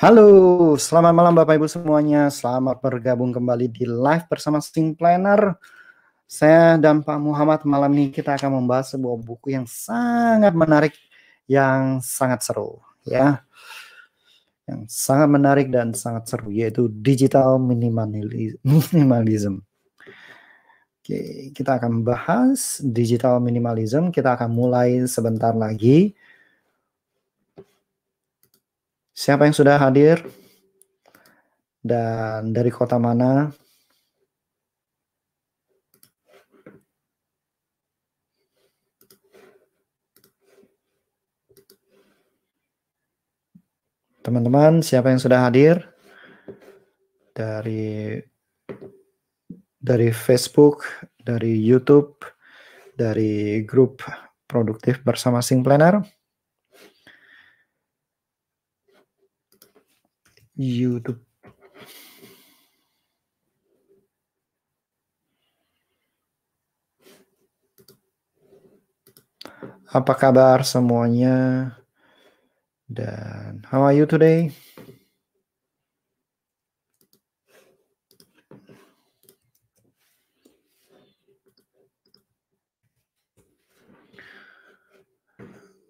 Halo, selamat malam Bapak Ibu semuanya. Selamat bergabung kembali di live bersama Sing Planner. Saya dan Pak Muhammad malam ini kita akan membahas sebuah buku yang sangat menarik, yang sangat seru, ya. Yang sangat menarik dan sangat seru yaitu Digital Minimalism. Oke, kita akan membahas Digital Minimalism. Kita akan mulai sebentar lagi. Siapa yang sudah hadir? Dan dari kota mana? Teman-teman, siapa yang sudah hadir? Dari dari Facebook, dari YouTube, dari grup produktif bersama Sing Planner. YouTube. Apa kabar semuanya? Dan how are you today?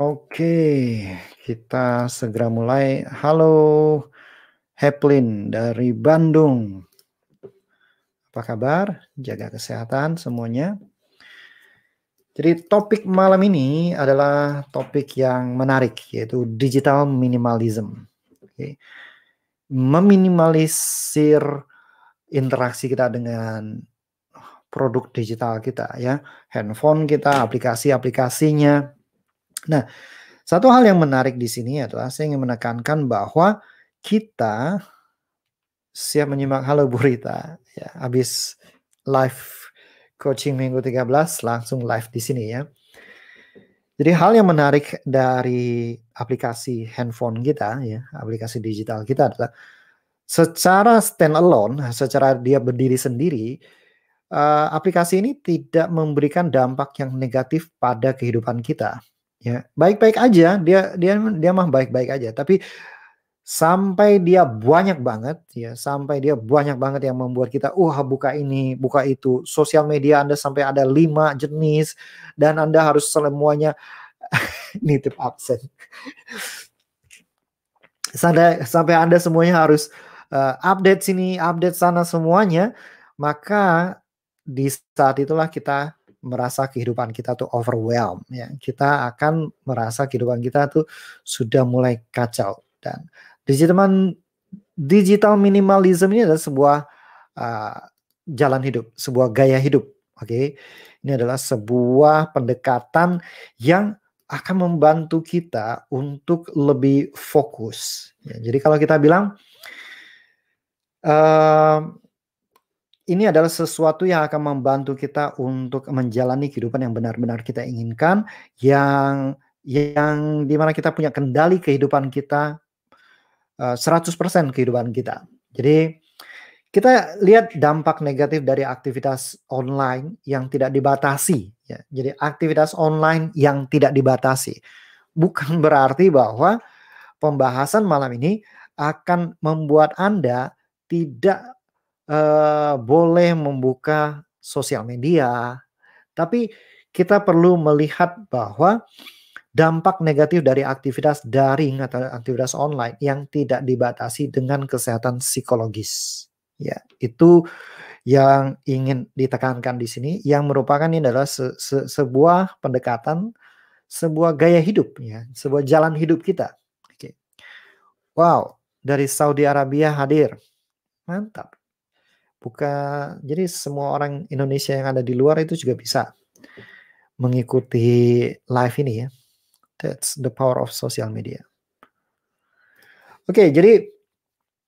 Oke, okay, kita segera mulai. Halo, Heplin dari Bandung. Apa kabar? Jaga kesehatan semuanya. Jadi topik malam ini adalah topik yang menarik yaitu digital minimalism. Okay. Meminimalisir interaksi kita dengan produk digital kita ya, handphone kita, aplikasi-aplikasinya. Nah, satu hal yang menarik di sini adalah saya ingin menekankan bahwa kita siap menyimak Halo Burita ya habis live coaching minggu 13 langsung live di sini ya. Jadi hal yang menarik dari aplikasi handphone kita ya, aplikasi digital kita adalah secara stand alone secara dia berdiri sendiri, uh, aplikasi ini tidak memberikan dampak yang negatif pada kehidupan kita. Ya, baik-baik aja, dia dia dia mah baik-baik aja, tapi sampai dia banyak banget ya sampai dia banyak banget yang membuat kita uh buka ini buka itu sosial media anda sampai ada lima jenis dan anda harus semuanya nitip absen sampai sampai anda semuanya harus uh, update sini update sana semuanya maka di saat itulah kita merasa kehidupan kita tuh overwhelmed ya kita akan merasa kehidupan kita tuh sudah mulai kacau dan Digital, digital minimalism ini adalah sebuah uh, jalan hidup, sebuah gaya hidup. Oke, okay? ini adalah sebuah pendekatan yang akan membantu kita untuk lebih fokus. Ya, jadi kalau kita bilang uh, ini adalah sesuatu yang akan membantu kita untuk menjalani kehidupan yang benar-benar kita inginkan, yang yang dimana kita punya kendali kehidupan kita 100% eh, kehidupan kita. Jadi kita lihat dampak negatif dari aktivitas online yang tidak dibatasi. Ya. Jadi aktivitas online yang tidak dibatasi bukan berarti bahwa pembahasan malam ini akan membuat anda tidak uh, boleh membuka sosial media, tapi kita perlu melihat bahwa dampak negatif dari aktivitas daring atau aktivitas online yang tidak dibatasi dengan kesehatan psikologis. Ya, itu yang ingin ditekankan di sini yang merupakan ini adalah se se sebuah pendekatan, sebuah gaya hidup ya, sebuah jalan hidup kita. Oke. Wow, dari Saudi Arabia hadir. Mantap. Buka, jadi semua orang Indonesia yang ada di luar itu juga bisa mengikuti live ini ya. That's the power of social media. Oke, okay, jadi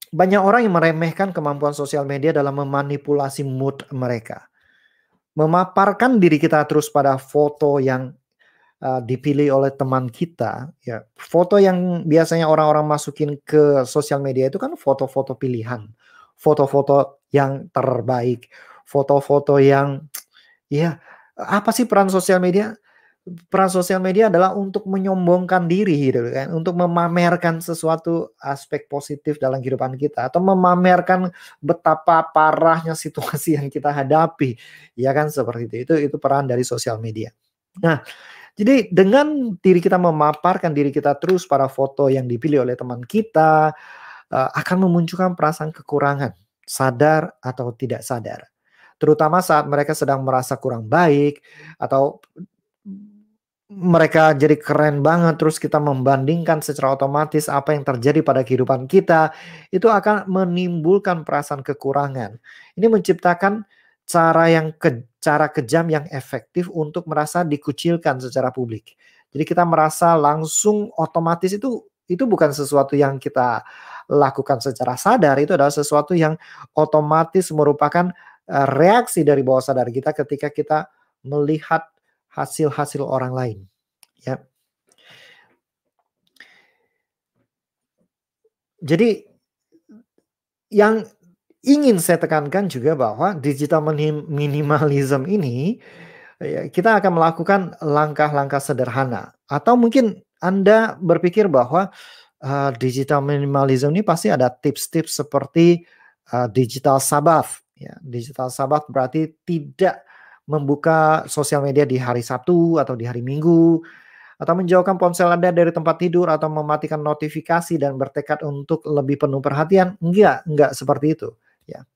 banyak orang yang meremehkan kemampuan sosial media dalam memanipulasi mood mereka. Memaparkan diri kita terus pada foto yang uh, dipilih oleh teman kita, ya. Foto yang biasanya orang-orang masukin ke sosial media itu kan foto-foto pilihan, foto-foto yang terbaik, foto-foto yang ya apa sih peran sosial media? peran sosial media adalah untuk menyombongkan diri gitu kan, untuk memamerkan sesuatu aspek positif dalam kehidupan kita atau memamerkan betapa parahnya situasi yang kita hadapi. Ya kan seperti itu. Itu itu peran dari sosial media. Nah, jadi dengan diri kita memaparkan diri kita terus para foto yang dipilih oleh teman kita eh, akan memunculkan perasaan kekurangan, sadar atau tidak sadar terutama saat mereka sedang merasa kurang baik atau mereka jadi keren banget terus kita membandingkan secara otomatis apa yang terjadi pada kehidupan kita itu akan menimbulkan perasaan kekurangan. Ini menciptakan cara yang ke, cara kejam yang efektif untuk merasa dikucilkan secara publik. Jadi kita merasa langsung otomatis itu itu bukan sesuatu yang kita lakukan secara sadar, itu adalah sesuatu yang otomatis merupakan eh, reaksi dari bawah sadar kita ketika kita melihat hasil-hasil orang lain. Ya. Jadi yang ingin saya tekankan juga bahwa digital minimalism ini ya, kita akan melakukan langkah-langkah sederhana atau mungkin Anda berpikir bahwa uh, digital minimalism ini pasti ada tips-tips seperti uh, digital sabat ya digital sabat berarti tidak membuka sosial media di hari Sabtu atau di hari Minggu, atau menjauhkan ponsel Anda dari tempat tidur atau mematikan notifikasi dan bertekad untuk lebih penuh perhatian? Enggak, enggak seperti itu, ya.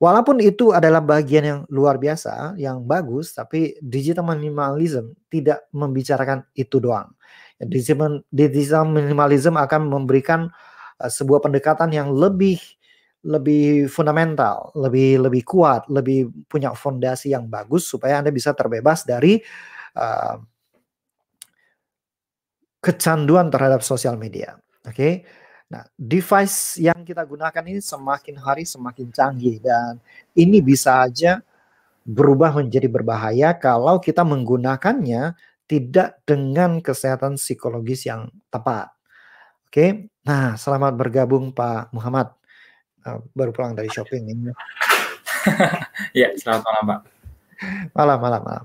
Walaupun itu adalah bagian yang luar biasa, yang bagus, tapi digital minimalism tidak membicarakan itu doang. Ya, digital minimalism akan memberikan eh, sebuah pendekatan yang lebih lebih fundamental, lebih lebih kuat, lebih punya fondasi yang bagus supaya Anda bisa terbebas dari uh, kecanduan terhadap sosial media. Oke. Okay? Nah, device yang kita gunakan ini semakin hari semakin canggih dan ini bisa aja berubah menjadi berbahaya kalau kita menggunakannya tidak dengan kesehatan psikologis yang tepat. Oke. Okay? Nah, selamat bergabung Pak Muhammad. Ah, baru pulang dari shopping ini. ya, selamat malam Pak. Malam, malam, malam.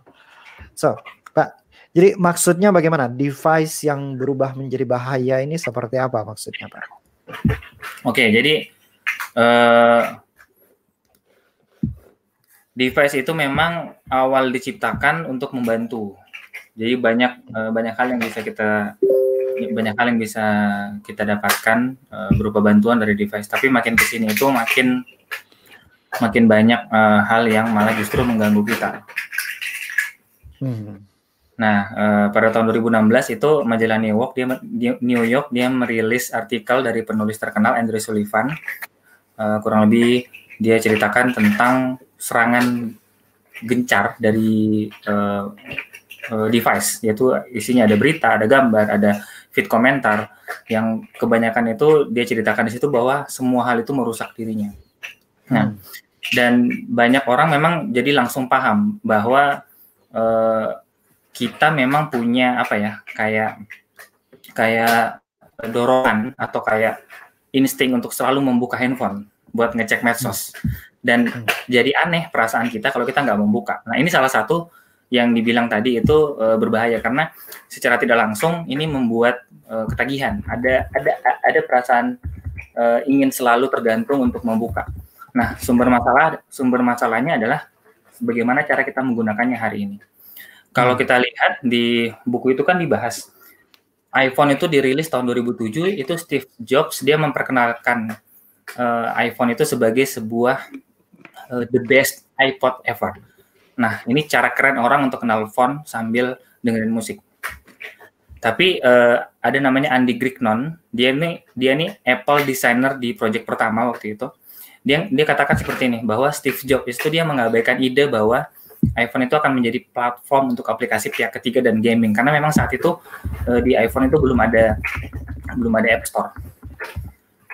So, Pak, jadi maksudnya bagaimana? Device yang berubah menjadi bahaya ini seperti apa maksudnya Pak? Oke, jadi uh, device itu memang awal diciptakan untuk membantu. Jadi banyak uh, banyak hal yang bisa kita Iya. banyak hal yang bisa kita dapatkan uh, berupa bantuan dari device. Tapi makin kesini itu makin makin banyak uh, hal yang malah justru mengganggu kita. Hmm. Nah, uh, pada tahun 2016 itu majalah New York dia New York dia merilis artikel dari penulis terkenal Andrew Sullivan. Uh, kurang lebih dia ceritakan tentang serangan gencar dari device yaitu isinya ada berita, ada gambar, ada fit komentar yang kebanyakan itu dia ceritakan di situ bahwa semua hal itu merusak dirinya. Nah, hmm. dan banyak orang memang jadi langsung paham bahwa eh, kita memang punya apa ya kayak kayak dorongan atau kayak insting untuk selalu membuka handphone buat ngecek medsos dan hmm. jadi aneh perasaan kita kalau kita nggak membuka. Nah ini salah satu yang dibilang tadi itu e, berbahaya karena secara tidak langsung ini membuat uh, ketagihan, ada ada ada perasaan uh, ingin selalu tergantung untuk membuka. Nah, sumber masalah sumber masalahnya adalah bagaimana cara kita menggunakannya hari ini. Kalau hmm. kita lihat di buku itu kan dibahas iPhone itu dirilis tahun 2007 itu Steve Jobs dia memperkenalkan uh, iPhone itu sebagai sebuah uh, the best iPod ever. Nah, ini cara keren orang untuk kenal phone sambil dengerin musik. Tapi uh, ada namanya Andy Grignon, dia ini dia ini Apple designer di project pertama waktu itu. Dia dia katakan seperti ini bahwa Steve Jobs itu dia mengabaikan ide bahwa iPhone itu akan menjadi platform untuk aplikasi pihak ketiga dan gaming karena memang saat itu uh, di iPhone itu belum ada belum ada App Store.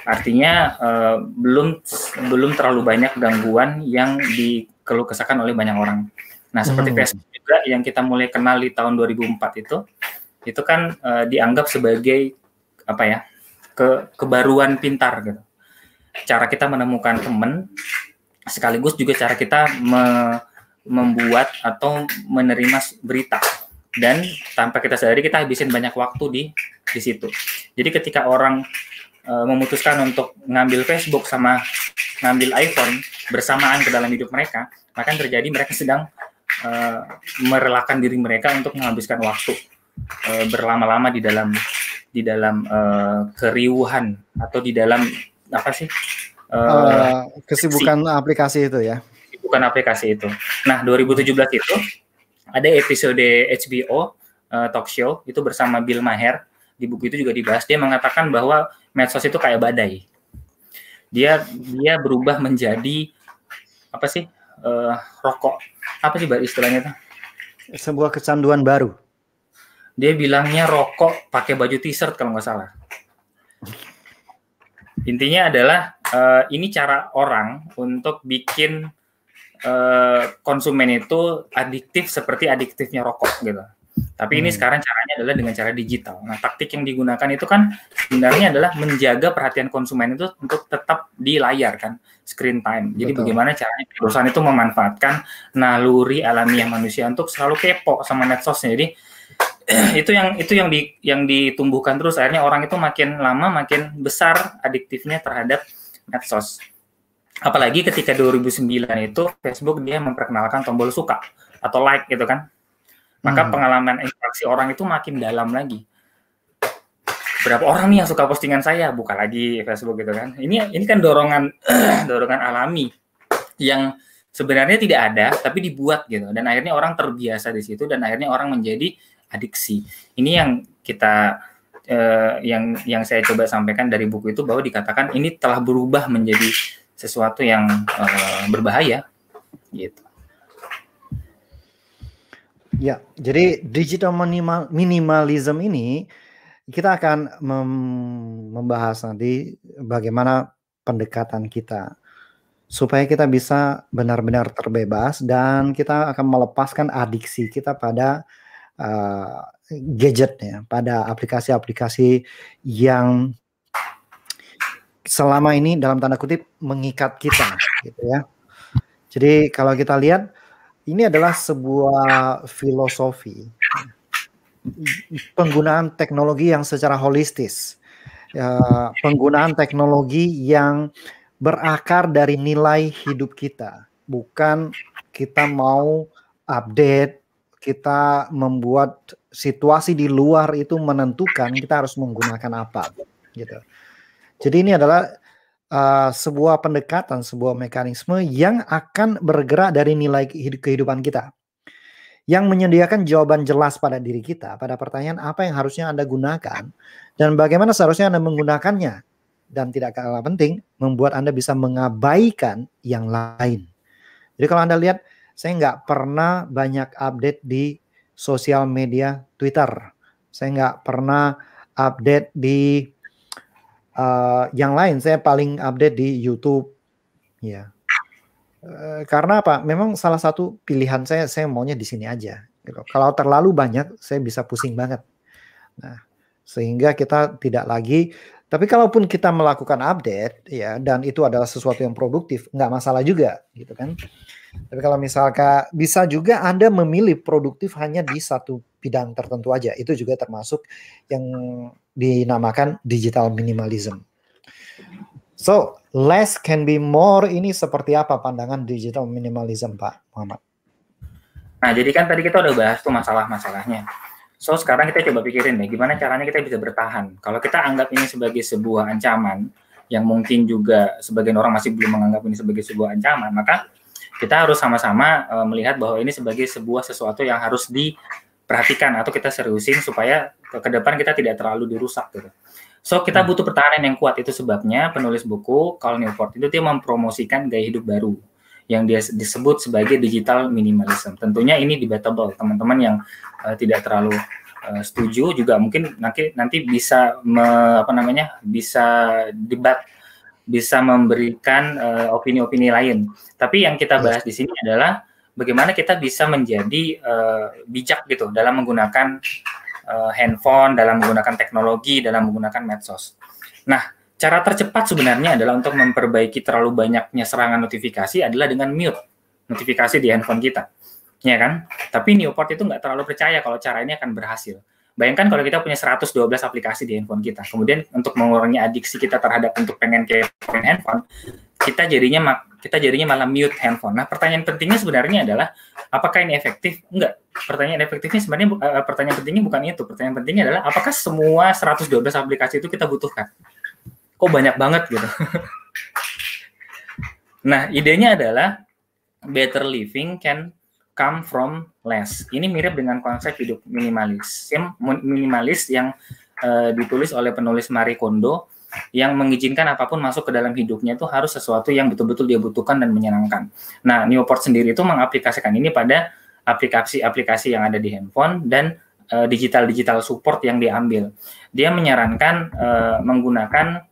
Artinya uh, belum belum terlalu banyak gangguan yang dikeluh kesahkan oleh banyak orang. Nah, seperti hmm. Facebook juga yang kita mulai kenal di tahun 2004 itu itu kan uh, dianggap sebagai apa ya ke kebaruan pintar gitu cara kita menemukan teman sekaligus juga cara kita me, membuat atau menerima berita dan tanpa kita sadari kita habisin banyak waktu di di situ jadi ketika orang uh, memutuskan untuk ngambil Facebook sama ngambil iPhone bersamaan ke dalam hidup mereka maka terjadi mereka sedang uh, merelakan diri mereka untuk menghabiskan waktu uh, berlama-lama di dalam di dalam uh, keriuhan atau di dalam apa sih uh, uh, kesibukan si, aplikasi itu ya bukan aplikasi itu nah 2017 itu ada episode HBO uh, talk show itu bersama Bill Maher di buku itu juga dibahas dia mengatakan bahwa medsos itu kayak badai dia dia berubah menjadi apa sih uh, rokok apa sih istilahnya itu sebuah kecanduan baru dia bilangnya rokok pakai baju t-shirt kalau nggak salah intinya adalah uh, ini cara orang untuk bikin uh, konsumen itu adiktif seperti adiktifnya rokok gitu. Tapi hmm. ini sekarang caranya adalah dengan cara digital. Nah, taktik yang digunakan itu kan sebenarnya adalah menjaga perhatian konsumen itu untuk tetap di layar kan, screen time. Jadi Betul. bagaimana caranya perusahaan itu memanfaatkan naluri alamiah manusia untuk selalu kepo sama medsosnya. Jadi itu yang itu yang di yang ditumbuhkan terus akhirnya orang itu makin lama makin besar adiktifnya terhadap medsos. Apalagi ketika 2009 itu Facebook dia memperkenalkan tombol suka atau like gitu kan. Maka hmm. pengalaman interaksi orang itu makin dalam lagi. Berapa orang nih yang suka postingan saya? Buka lagi Facebook gitu kan. Ini ini kan dorongan dorongan alami yang sebenarnya tidak ada tapi dibuat gitu dan akhirnya orang terbiasa di situ dan akhirnya orang menjadi adiksi. Ini yang kita eh, yang yang saya coba sampaikan dari buku itu bahwa dikatakan ini telah berubah menjadi sesuatu yang eh, berbahaya gitu. Ya, jadi digital minimal, minimalism ini kita akan mem membahas nanti bagaimana pendekatan kita supaya kita bisa benar-benar terbebas dan kita akan melepaskan adiksi kita pada uh, gadgetnya, pada aplikasi-aplikasi yang selama ini dalam tanda kutip mengikat kita, gitu ya. Jadi kalau kita lihat ini adalah sebuah filosofi penggunaan teknologi yang secara holistis, uh, penggunaan teknologi yang berakar dari nilai hidup kita, bukan kita mau update kita membuat situasi di luar itu menentukan kita harus menggunakan apa gitu. Jadi ini adalah uh, sebuah pendekatan, sebuah mekanisme yang akan bergerak dari nilai kehidupan kita. Yang menyediakan jawaban jelas pada diri kita pada pertanyaan apa yang harusnya Anda gunakan dan bagaimana seharusnya Anda menggunakannya. Dan tidak kalah penting, membuat Anda bisa mengabaikan yang lain. Jadi kalau Anda lihat saya nggak pernah banyak update di sosial media Twitter. Saya nggak pernah update di uh, yang lain. Saya paling update di YouTube. Ya, uh, karena apa? Memang salah satu pilihan saya, saya maunya di sini aja. Gitu. Kalau terlalu banyak, saya bisa pusing banget. Nah, sehingga kita tidak lagi tapi kalaupun kita melakukan update ya dan itu adalah sesuatu yang produktif, nggak masalah juga gitu kan. Tapi kalau misalkan bisa juga Anda memilih produktif hanya di satu bidang tertentu aja, itu juga termasuk yang dinamakan digital minimalism. So, less can be more ini seperti apa pandangan digital minimalism Pak Muhammad? Nah, jadi kan tadi kita udah bahas tuh masalah-masalahnya. So sekarang kita coba pikirin deh gimana caranya kita bisa bertahan. Kalau kita anggap ini sebagai sebuah ancaman, yang mungkin juga sebagian orang masih belum menganggap ini sebagai sebuah ancaman, maka kita harus sama-sama uh, melihat bahwa ini sebagai sebuah sesuatu yang harus diperhatikan atau kita seriusin supaya ke, ke depan kita tidak terlalu dirusak gitu. So kita hmm. butuh pertahanan yang kuat itu sebabnya penulis buku Carl Newport itu dia mempromosikan gaya hidup baru yang dia disebut sebagai digital minimalism. Tentunya ini debatable teman-teman yang uh, tidak terlalu uh, setuju juga mungkin nanti nanti bisa me, apa namanya bisa debat bisa memberikan eh, opini-opini uh, lain. Tapi yang kita iya. bahas di sini adalah bagaimana kita bisa menjadi uh, bijak gitu dalam menggunakan uh, handphone, dalam menggunakan teknologi, dalam menggunakan medsos. Nah, cara tercepat sebenarnya adalah untuk memperbaiki terlalu banyaknya serangan notifikasi adalah dengan mute notifikasi di handphone kita. Ya kan? Tapi Newport itu nggak terlalu percaya kalau cara ini akan berhasil. Bayangkan kalau kita punya 112 aplikasi di handphone kita. Kemudian untuk mengurangi adiksi kita terhadap untuk pengen ke handphone, kita jadinya kita jadinya malah mute handphone. Nah, pertanyaan pentingnya sebenarnya adalah apakah ini efektif? Enggak. Pertanyaan efektifnya sebenarnya eh, eh, pertanyaan pentingnya bukan itu. Pertanyaan pentingnya adalah apakah semua 112 aplikasi itu kita butuhkan? Kok banyak banget gitu. nah, idenya adalah better living can come from less. Ini mirip dengan konsep hidup minimalis. Minimalis yang uh, ditulis oleh penulis Marie Kondo yang mengizinkan apapun masuk ke dalam hidupnya itu harus sesuatu yang betul-betul dia butuhkan dan menyenangkan. Nah, Newport sendiri itu mengaplikasikan ini pada aplikasi-aplikasi yang ada di handphone dan eh, digital-digital uh, support yang diambil. Dia menyarankan uh, menggunakan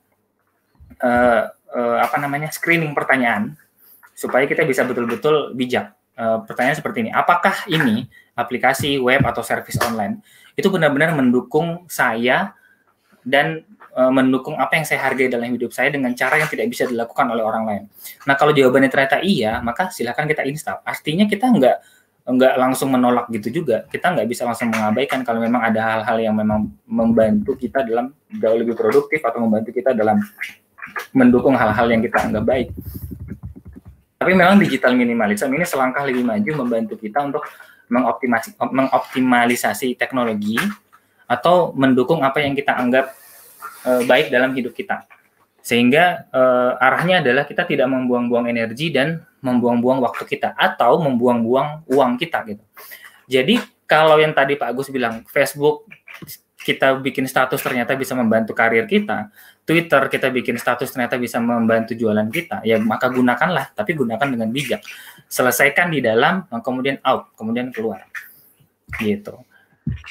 uh, uh, apa namanya screening pertanyaan supaya kita bisa betul-betul bijak. Uh, pertanyaan seperti ini, apakah ini aplikasi web atau service online itu benar-benar mendukung saya dan uh, mendukung apa yang saya hargai dalam hidup saya dengan cara yang tidak bisa dilakukan oleh orang lain. Nah kalau jawabannya ternyata iya, maka silakan kita install. Artinya kita nggak nggak langsung menolak gitu juga. Kita nggak bisa langsung mengabaikan kalau memang ada hal-hal yang memang membantu kita dalam jauh lebih produktif atau membantu kita dalam mendukung hal-hal yang kita anggap baik. Tapi memang digital minimalism ini selangkah lebih maju membantu kita untuk mengoptimasi, mengoptimalisasi teknologi atau mendukung apa yang kita anggap e, baik dalam hidup kita. Sehingga e, arahnya adalah kita tidak membuang-buang energi dan membuang-buang waktu kita atau membuang-buang uang kita gitu. Jadi kalau yang tadi Pak Agus bilang Facebook kita bikin status ternyata bisa membantu karir kita, Twitter kita bikin status ternyata bisa membantu jualan kita, ya maka gunakanlah, tapi gunakan dengan bijak. Selesaikan di dalam, nah, kemudian out, kemudian keluar. Gitu.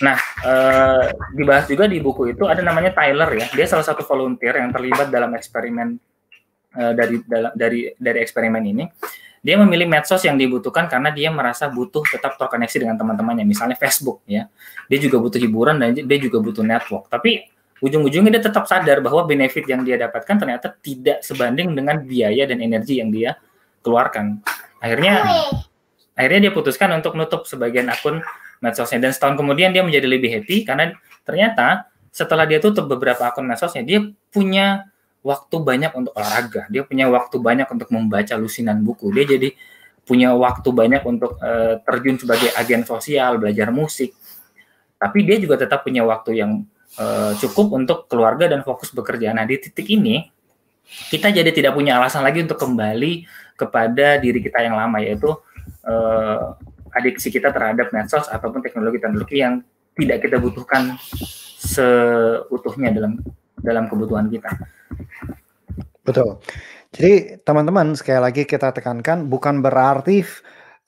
Nah, eh, dibahas juga di buku itu ada namanya Tyler ya. Dia salah satu volunteer yang terlibat dalam eksperimen eh, dari dari dari eksperimen ini dia memilih medsos yang dibutuhkan karena dia merasa butuh tetap terkoneksi dengan teman-temannya misalnya Facebook ya dia juga butuh hiburan dan dia juga butuh network tapi ujung-ujungnya dia tetap sadar bahwa benefit yang dia dapatkan ternyata tidak sebanding dengan biaya dan energi yang dia keluarkan akhirnya akhirnya dia putuskan untuk nutup sebagian akun medsosnya dan setahun kemudian dia menjadi lebih happy karena ternyata setelah dia tutup beberapa akun medsosnya dia punya waktu banyak untuk olahraga, dia punya waktu banyak untuk membaca lusinan buku, dia jadi punya waktu banyak untuk uh, terjun sebagai agen sosial, belajar musik. Tapi dia juga tetap punya waktu yang uh, cukup untuk keluarga dan fokus bekerja. Nah, di titik ini kita jadi tidak punya alasan lagi untuk kembali kepada diri kita yang lama yaitu uh, adiksi kita terhadap medsos ataupun teknologi-teknologi yang tidak kita butuhkan seutuhnya dalam dalam kebutuhan kita. Betul. Jadi teman-teman sekali lagi kita tekankan bukan berarti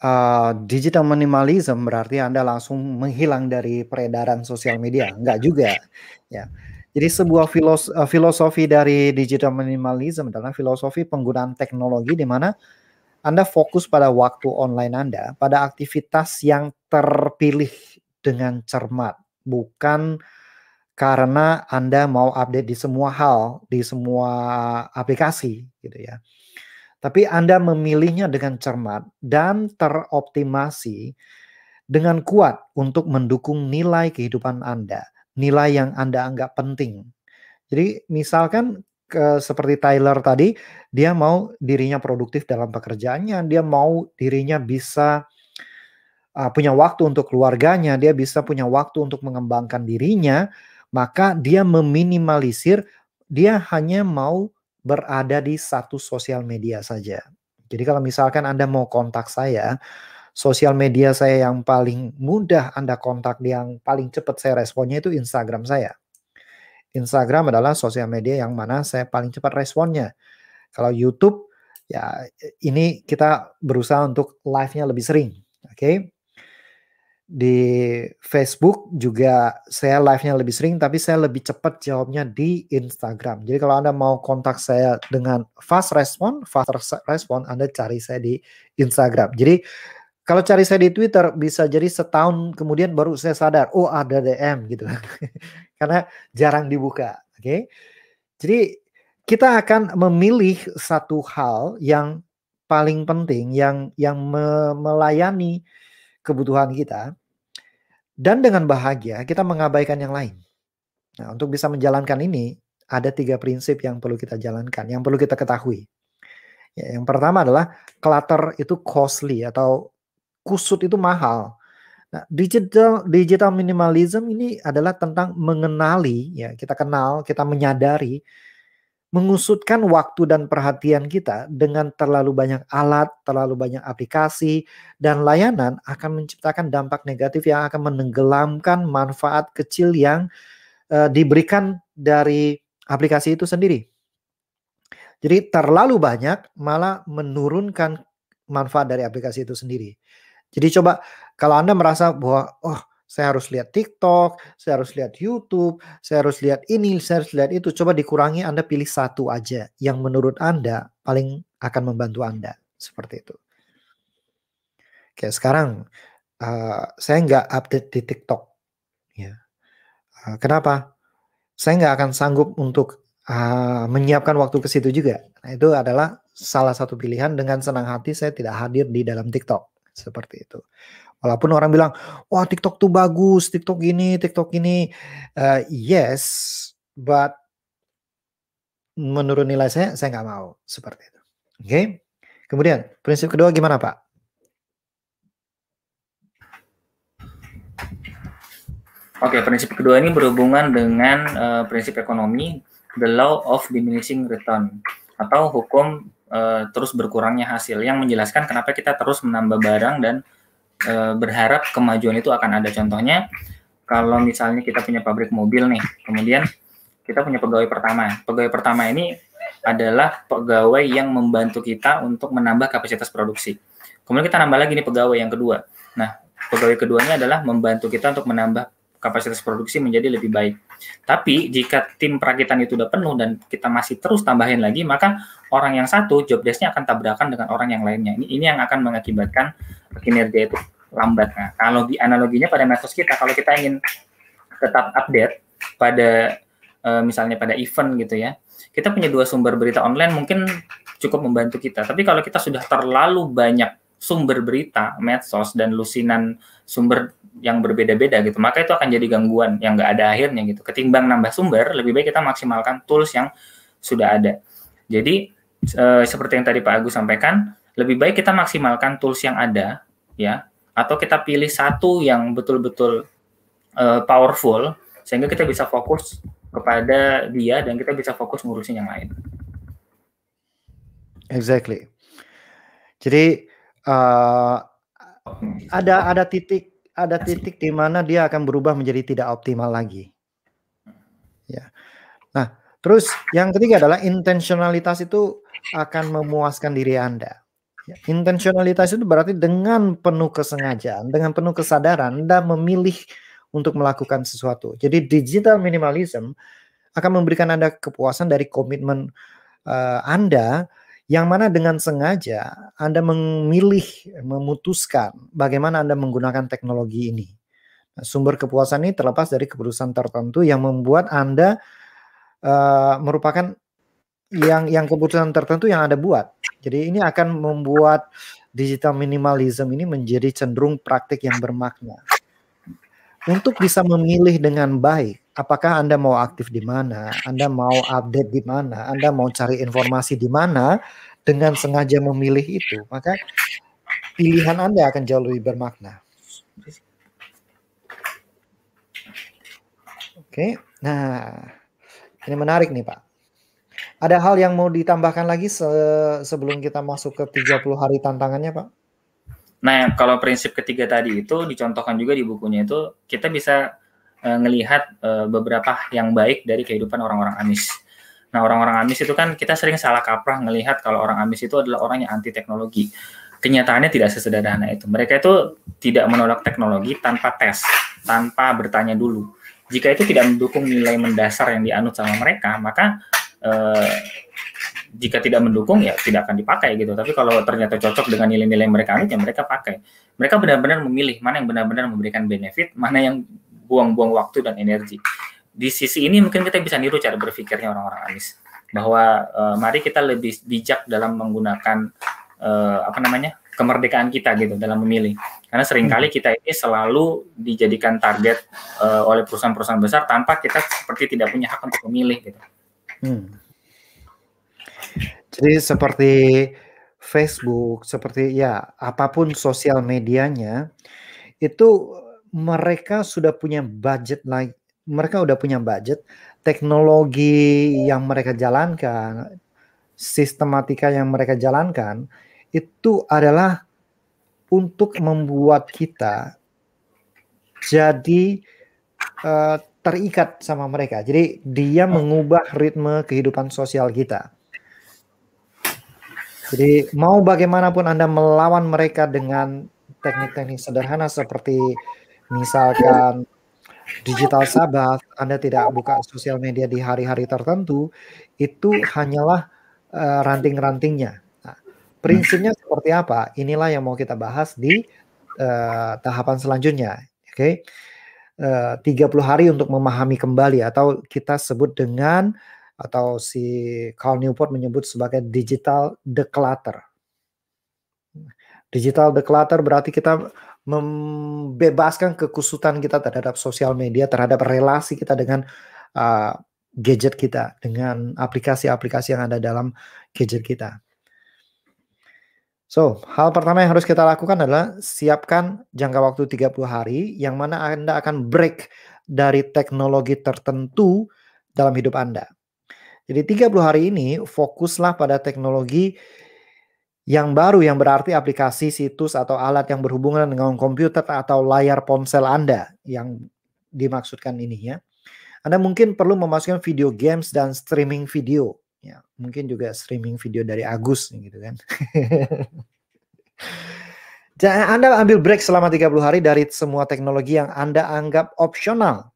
uh, digital minimalism berarti Anda langsung menghilang dari peredaran sosial media, enggak juga. Ya. Jadi sebuah filos eh, filosofi dari digital minimalism adalah filosofi penggunaan teknologi di mana Anda fokus pada waktu online Anda, pada aktivitas yang terpilih dengan cermat, bukan karena Anda mau update di semua hal, di semua aplikasi gitu ya. Tapi Anda memilihnya dengan cermat dan teroptimasi dengan kuat untuk mendukung nilai kehidupan Anda, nilai yang Anda anggap penting. Jadi misalkan ke, seperti Tyler tadi, dia mau dirinya produktif dalam pekerjaannya, dia mau dirinya bisa uh, punya waktu untuk keluarganya, dia bisa punya waktu untuk mengembangkan dirinya, maka dia meminimalisir dia hanya mau berada di satu sosial media saja. Jadi kalau misalkan Anda mau kontak saya, sosial media saya yang paling mudah Anda kontak, yang paling cepat saya responnya itu Instagram saya. Instagram adalah sosial media yang mana saya paling cepat responnya. Kalau YouTube, ya ini kita berusaha untuk live-nya lebih sering. Oke, okay? di Facebook juga saya live-nya lebih sering tapi saya lebih cepat jawabnya di Instagram. Jadi kalau Anda mau kontak saya dengan fast respon, fast respon Anda cari saya di Instagram. Jadi kalau cari saya di Twitter bisa jadi setahun kemudian baru saya sadar, oh ada DM gitu. Kan. Karena jarang dibuka, oke. Okay? Jadi kita akan memilih satu hal yang paling penting yang yang me melayani kebutuhan kita dan dengan bahagia kita mengabaikan yang lain. Nah, untuk bisa menjalankan ini ada tiga prinsip yang perlu kita jalankan, yang perlu kita ketahui. Ya, yang pertama adalah clutter itu costly atau kusut itu mahal. Nah, digital digital minimalism ini adalah tentang mengenali ya, kita kenal, kita menyadari mengusutkan waktu dan perhatian kita dengan terlalu banyak alat, terlalu banyak aplikasi dan layanan akan menciptakan dampak negatif yang akan menenggelamkan manfaat kecil yang uh, diberikan dari aplikasi itu sendiri. Jadi terlalu banyak malah menurunkan manfaat dari aplikasi itu sendiri. Jadi coba kalau Anda merasa bahwa oh saya harus lihat TikTok, saya harus lihat YouTube, saya harus lihat ini, saya harus lihat itu. Coba dikurangi Anda pilih satu aja yang menurut Anda paling akan membantu Anda. Seperti itu. Oke, sekarang uh, saya nggak update di TikTok. Ya. Uh, kenapa? Saya nggak akan sanggup untuk uh, menyiapkan waktu ke situ juga. Nah, itu adalah salah satu pilihan dengan senang hati saya tidak hadir di dalam TikTok seperti itu. Walaupun orang bilang, wah TikTok tuh bagus, TikTok ini, TikTok ini. Uh, eh, yes, but menurut nilai saya, saya nggak mau seperti itu. Oke. Okay? Kemudian prinsip kedua gimana Pak? Oke, okay, prinsip kedua ini berhubungan dengan uh, prinsip ekonomi, the law of diminishing return, atau hukum uh, terus berkurangnya hasil, yang menjelaskan kenapa kita terus menambah barang dan e, berharap kemajuan itu akan ada. Contohnya kalau misalnya kita punya pabrik mobil nih, kemudian kita punya pegawai pertama. Pegawai pertama ini adalah pegawai yang membantu kita untuk menambah kapasitas produksi. Kemudian kita nambah lagi nih pegawai yang kedua. Nah, pegawai keduanya adalah membantu kita untuk menambah kapasitas produksi menjadi lebih baik. Tapi jika tim perakitan itu udah penuh dan kita masih terus tambahin lagi, maka orang yang satu job desk-nya akan tabrakan dengan orang yang lainnya. Ini ini yang akan mengakibatkan kinerja itu lambat. Nah, kalau di analoginya pada medsos kita, kalau kita ingin tetap update pada uh, misalnya pada event gitu ya, kita punya dua sumber berita online mungkin cukup membantu kita. Tapi kalau kita sudah terlalu banyak sumber berita, medsos dan lusinan sumber yang berbeda-beda gitu. Maka itu akan jadi gangguan yang nggak ada akhirnya gitu. Ketimbang nambah sumber, lebih baik kita maksimalkan tools yang sudah ada. Jadi e, seperti yang tadi Pak Agus sampaikan, lebih baik kita maksimalkan tools yang ada ya, atau kita pilih satu yang betul-betul e, powerful sehingga kita bisa fokus kepada dia dan kita bisa fokus ngurusin yang lain. Exactly. Jadi uh, ada ada titik ada titik di mana dia akan berubah menjadi tidak optimal lagi. Ya. Nah, terus yang ketiga adalah intensionalitas itu akan memuaskan diri Anda. Ya, intensionalitas itu berarti dengan penuh kesengajaan, dengan penuh kesadaran Anda memilih untuk melakukan sesuatu. Jadi digital minimalism akan memberikan Anda kepuasan dari komitmen uh, Anda yang mana dengan sengaja Anda memilih, memutuskan bagaimana Anda menggunakan teknologi ini. Nah, sumber kepuasan ini terlepas dari keputusan tertentu yang membuat Anda uh, merupakan yang yang keputusan tertentu yang Anda buat. Jadi ini akan membuat digital minimalism ini menjadi cenderung praktik yang bermakna. Untuk bisa memilih dengan baik, apakah Anda mau aktif di mana, Anda mau update di mana, Anda mau cari informasi di mana dengan sengaja memilih itu, maka pilihan Anda akan jauh lebih bermakna. Oke, nah ini menarik nih Pak. Ada hal yang mau ditambahkan lagi se sebelum kita masuk ke 30 hari tantangannya Pak? Nah, kalau prinsip ketiga tadi itu dicontohkan juga di bukunya itu kita bisa uh, ngelihat uh, beberapa yang baik dari kehidupan orang-orang Amis. Nah, orang-orang Amis itu kan kita sering salah kaprah ngelihat kalau orang Amis itu adalah orang yang anti teknologi. Kenyataannya tidak sesederhana itu. Mereka itu tidak menolak teknologi tanpa tes, tanpa bertanya dulu. Jika itu tidak mendukung nilai mendasar yang dianut sama mereka, maka eh, jika tidak mendukung ya tidak akan dipakai gitu. Tapi kalau ternyata cocok dengan nilai-nilai mereka anut ya mereka pakai. Mereka benar-benar memilih mana yang benar-benar memberikan benefit, mana yang buang-buang waktu dan energi. Di sisi ini mungkin kita bisa niru cara berpikirnya orang-orang Anies bahwa uh, mari kita lebih bijak dalam menggunakan uh, apa namanya kemerdekaan kita gitu dalam memilih karena seringkali hmm. kita ini selalu dijadikan target uh, oleh perusahaan-perusahaan besar tanpa kita seperti tidak punya hak untuk memilih gitu. Hmm. Jadi seperti Facebook, seperti ya apapun sosial medianya itu mereka sudah punya budget naik mereka sudah punya budget teknologi yang mereka jalankan sistematika yang mereka jalankan itu adalah untuk membuat kita jadi uh, terikat sama mereka. Jadi dia oh. mengubah ritme kehidupan sosial kita. Jadi mau bagaimanapun Anda melawan mereka dengan teknik-teknik sederhana seperti misalkan digital sabbath, Anda tidak buka sosial media di hari-hari tertentu, itu hanyalah uh, ranting-rantingnya. Nah, prinsipnya seperti apa? Inilah yang mau kita bahas di uh, tahapan selanjutnya. Oke. Okay? Uh, 30 hari untuk memahami kembali atau kita sebut dengan atau si Carl Newport menyebut sebagai digital declutter. Digital declutter berarti kita membebaskan kekusutan kita terhadap sosial media, terhadap relasi kita dengan uh, gadget kita, dengan aplikasi-aplikasi yang ada dalam gadget kita. So, hal pertama yang harus kita lakukan adalah siapkan jangka waktu 30 hari yang mana Anda akan break dari teknologi tertentu dalam hidup Anda. Jadi 30 hari ini fokuslah pada teknologi yang baru yang berarti aplikasi, situs atau alat yang berhubungan dengan komputer atau layar ponsel Anda yang dimaksudkan ini ya. Anda mungkin perlu memasukkan video games dan streaming video ya. Mungkin juga streaming video dari Agus gitu kan. Anda ambil break selama 30 hari dari semua teknologi yang Anda anggap opsional.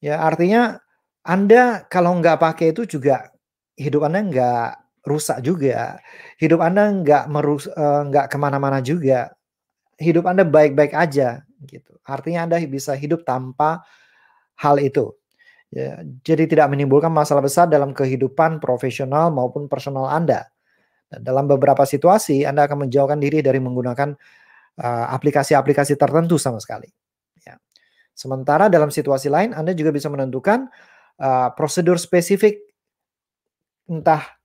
Ya, artinya Anda kalau nggak pakai itu juga hidup Anda nggak rusak juga. Hidup Anda nggak merus eh, nggak uh, kemana-mana juga. Hidup Anda baik-baik aja gitu. Artinya Anda bisa hidup tanpa hal itu. Ya, jadi tidak menimbulkan masalah besar dalam kehidupan profesional maupun personal Anda. dalam beberapa situasi Anda akan menjauhkan diri dari menggunakan eh, aplikasi-aplikasi uh, tertentu sama sekali. Ya. Sementara dalam situasi lain Anda juga bisa menentukan uh, prosedur spesifik entah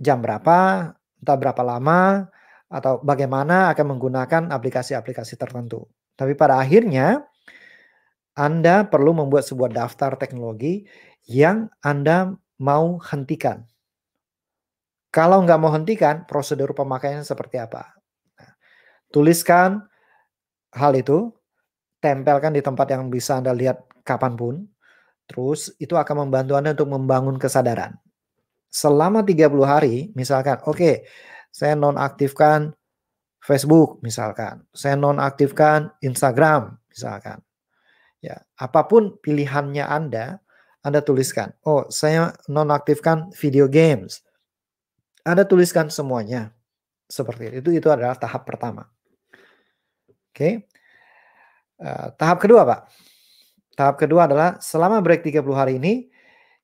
jam berapa, entah berapa lama, atau bagaimana akan menggunakan aplikasi-aplikasi tertentu. Tapi pada akhirnya, Anda perlu membuat sebuah daftar teknologi yang Anda mau hentikan. Kalau nggak mau hentikan, prosedur pemakaiannya seperti apa? Nah, tuliskan hal itu, tempelkan di tempat yang bisa Anda lihat kapanpun, terus itu akan membantu Anda untuk membangun kesadaran selama 30 hari misalkan oke okay, saya nonaktifkan Facebook misalkan saya nonaktifkan Instagram misalkan ya apapun pilihannya Anda Anda tuliskan oh saya nonaktifkan video games Anda tuliskan semuanya seperti itu itu adalah tahap pertama oke okay. uh, eh, tahap kedua Pak tahap kedua adalah selama break 30 hari ini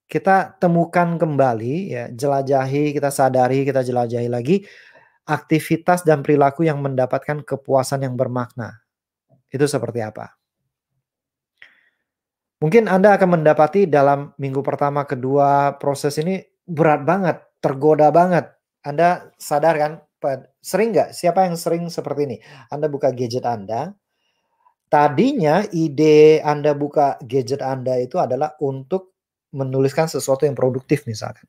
kita temukan kembali ya jelajahi kita sadari kita jelajahi lagi aktivitas dan perilaku yang mendapatkan kepuasan yang bermakna itu seperti apa mungkin anda akan mendapati dalam minggu pertama kedua proses ini berat banget tergoda banget anda sadar kan sering nggak siapa yang sering seperti ini anda buka gadget anda tadinya ide Anda buka gadget Anda itu adalah untuk menuliskan sesuatu yang produktif misalkan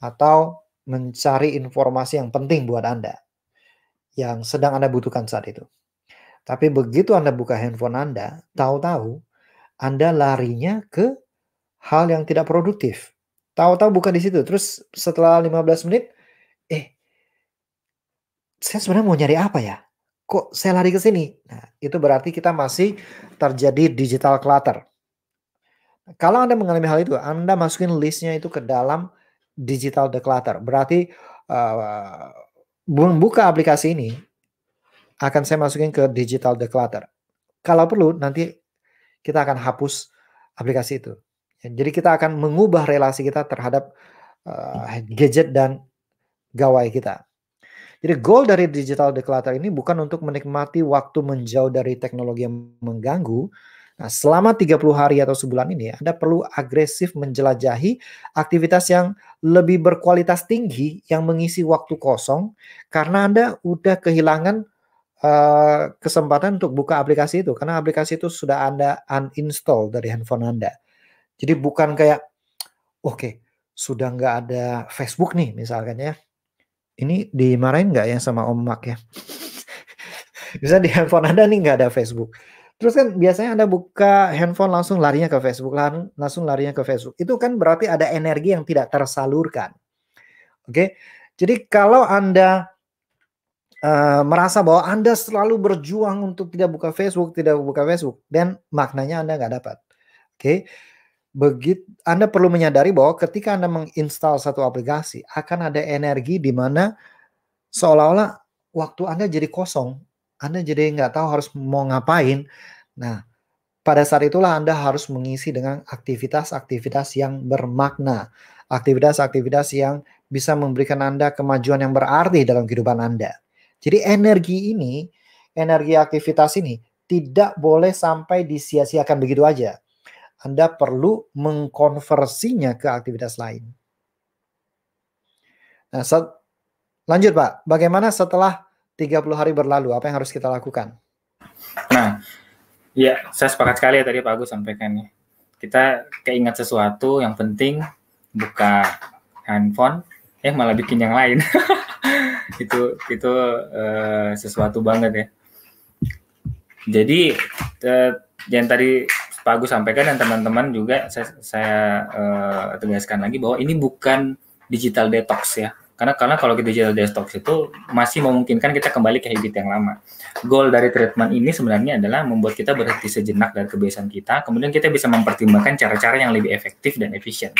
atau mencari informasi yang penting buat Anda yang sedang Anda butuhkan saat itu. Tapi begitu Anda buka handphone Anda, tahu-tahu Anda larinya ke hal yang tidak produktif. Tahu-tahu buka di situ. Terus setelah 15 menit, eh saya sebenarnya mau nyari apa ya? Kok saya lari ke sini? Nah, itu berarti kita masih terjadi digital clutter kalau Anda mengalami hal itu, Anda masukin listnya itu ke dalam digital declutter. Berarti uh, eh, buka aplikasi ini akan saya masukin ke digital declutter. Kalau perlu nanti kita akan hapus aplikasi itu. Jadi kita akan mengubah relasi kita terhadap uh, gadget dan gawai kita. Jadi goal dari digital declutter ini bukan untuk menikmati waktu menjauh dari teknologi yang mengganggu, Nah, selama 30 hari atau sebulan ini Anda perlu agresif menjelajahi aktivitas yang lebih berkualitas tinggi yang mengisi waktu kosong karena Anda udah kehilangan uh, kesempatan untuk buka aplikasi itu karena aplikasi itu sudah Anda uninstall dari handphone Anda. Jadi bukan kayak oke, okay, sudah nggak ada Facebook nih misalkan ya. Ini dimarahin nggak ya sama Om Mak ya? Bisa di handphone Anda nih nggak ada Facebook Terus kan biasanya Anda buka handphone langsung larinya ke Facebook, langsung larinya ke Facebook. Itu kan berarti ada energi yang tidak tersalurkan. Oke. Jadi kalau Anda uh, merasa bahwa Anda selalu berjuang untuk tidak buka Facebook, tidak buka Facebook dan maknanya Anda nggak dapat. Oke. Begitu Anda perlu menyadari bahwa ketika Anda menginstal satu aplikasi akan ada energi di mana seolah-olah waktu Anda jadi kosong anda jadi nggak tahu harus mau ngapain. Nah, pada saat itulah Anda harus mengisi dengan aktivitas-aktivitas yang bermakna, aktivitas-aktivitas yang bisa memberikan Anda kemajuan yang berarti dalam kehidupan Anda. Jadi energi ini, energi aktivitas ini tidak boleh sampai disia-siakan begitu aja. Anda perlu mengkonversinya ke aktivitas lain. Nah, lanjut Pak, bagaimana setelah 30 hari berlalu, apa yang harus kita lakukan? Nah, ya saya sepakat sekali ya tadi Pak Agus sampaikan ya. Kita keingat sesuatu yang penting buka handphone, eh malah bikin yang lain. itu itu eh, sesuatu banget ya. Jadi eh, yang tadi Pak Agus sampaikan dan teman-teman juga saya, saya eh, tegaskan lagi bahwa ini bukan digital detox ya karena karena kalau kita digital detox itu masih memungkinkan kita kembali ke habit yang lama. Goal dari treatment ini sebenarnya adalah membuat kita berhenti sejenak dari kebiasaan kita, kemudian kita bisa mempertimbangkan cara-cara yang lebih efektif dan efisien.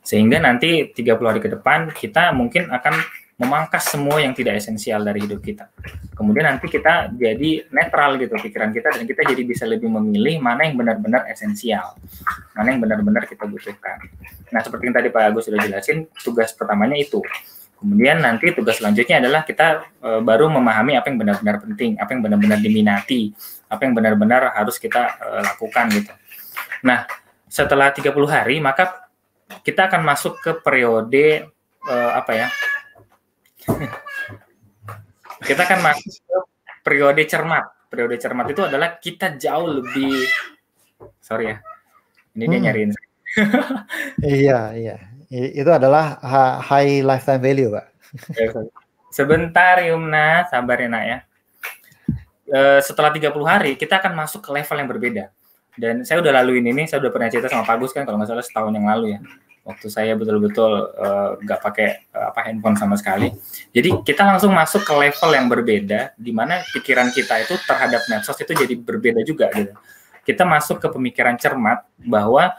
Sehingga nanti 30 hari ke depan kita mungkin akan memangkas semua yang tidak esensial dari hidup kita. Kemudian nanti kita jadi netral gitu pikiran kita dan kita jadi bisa lebih memilih mana yang benar-benar esensial, mana yang benar-benar kita butuhkan. Nah seperti yang tadi Pak Agus sudah jelasin, tugas pertamanya itu. Kemudian nanti tugas selanjutnya adalah kita e, baru memahami apa yang benar-benar penting, apa yang benar-benar diminati, apa yang benar-benar harus kita e, lakukan gitu. Nah, setelah 30 hari maka kita akan masuk ke periode e, apa ya? kita kan masuk periode cermat. Periode cermat itu adalah kita jauh lebih sorry ya. Ini hmm. dia nyariin. iya, iya. itu adalah high lifetime value, Pak. Sebentar, Yumna, sabar ya, Nak ya. Eh, setelah 30 hari, kita akan masuk ke level yang berbeda. Dan saya udah laluin ini, saya udah pernah cerita sama Pak Gus kan, kalau nggak salah setahun yang lalu ya waktu saya betul-betul eh, nggak uh, pakai uh, apa handphone sama sekali. Jadi kita langsung masuk ke level yang berbeda, di mana pikiran kita itu terhadap medsos itu jadi berbeda juga. Gitu. Kita masuk ke pemikiran cermat bahwa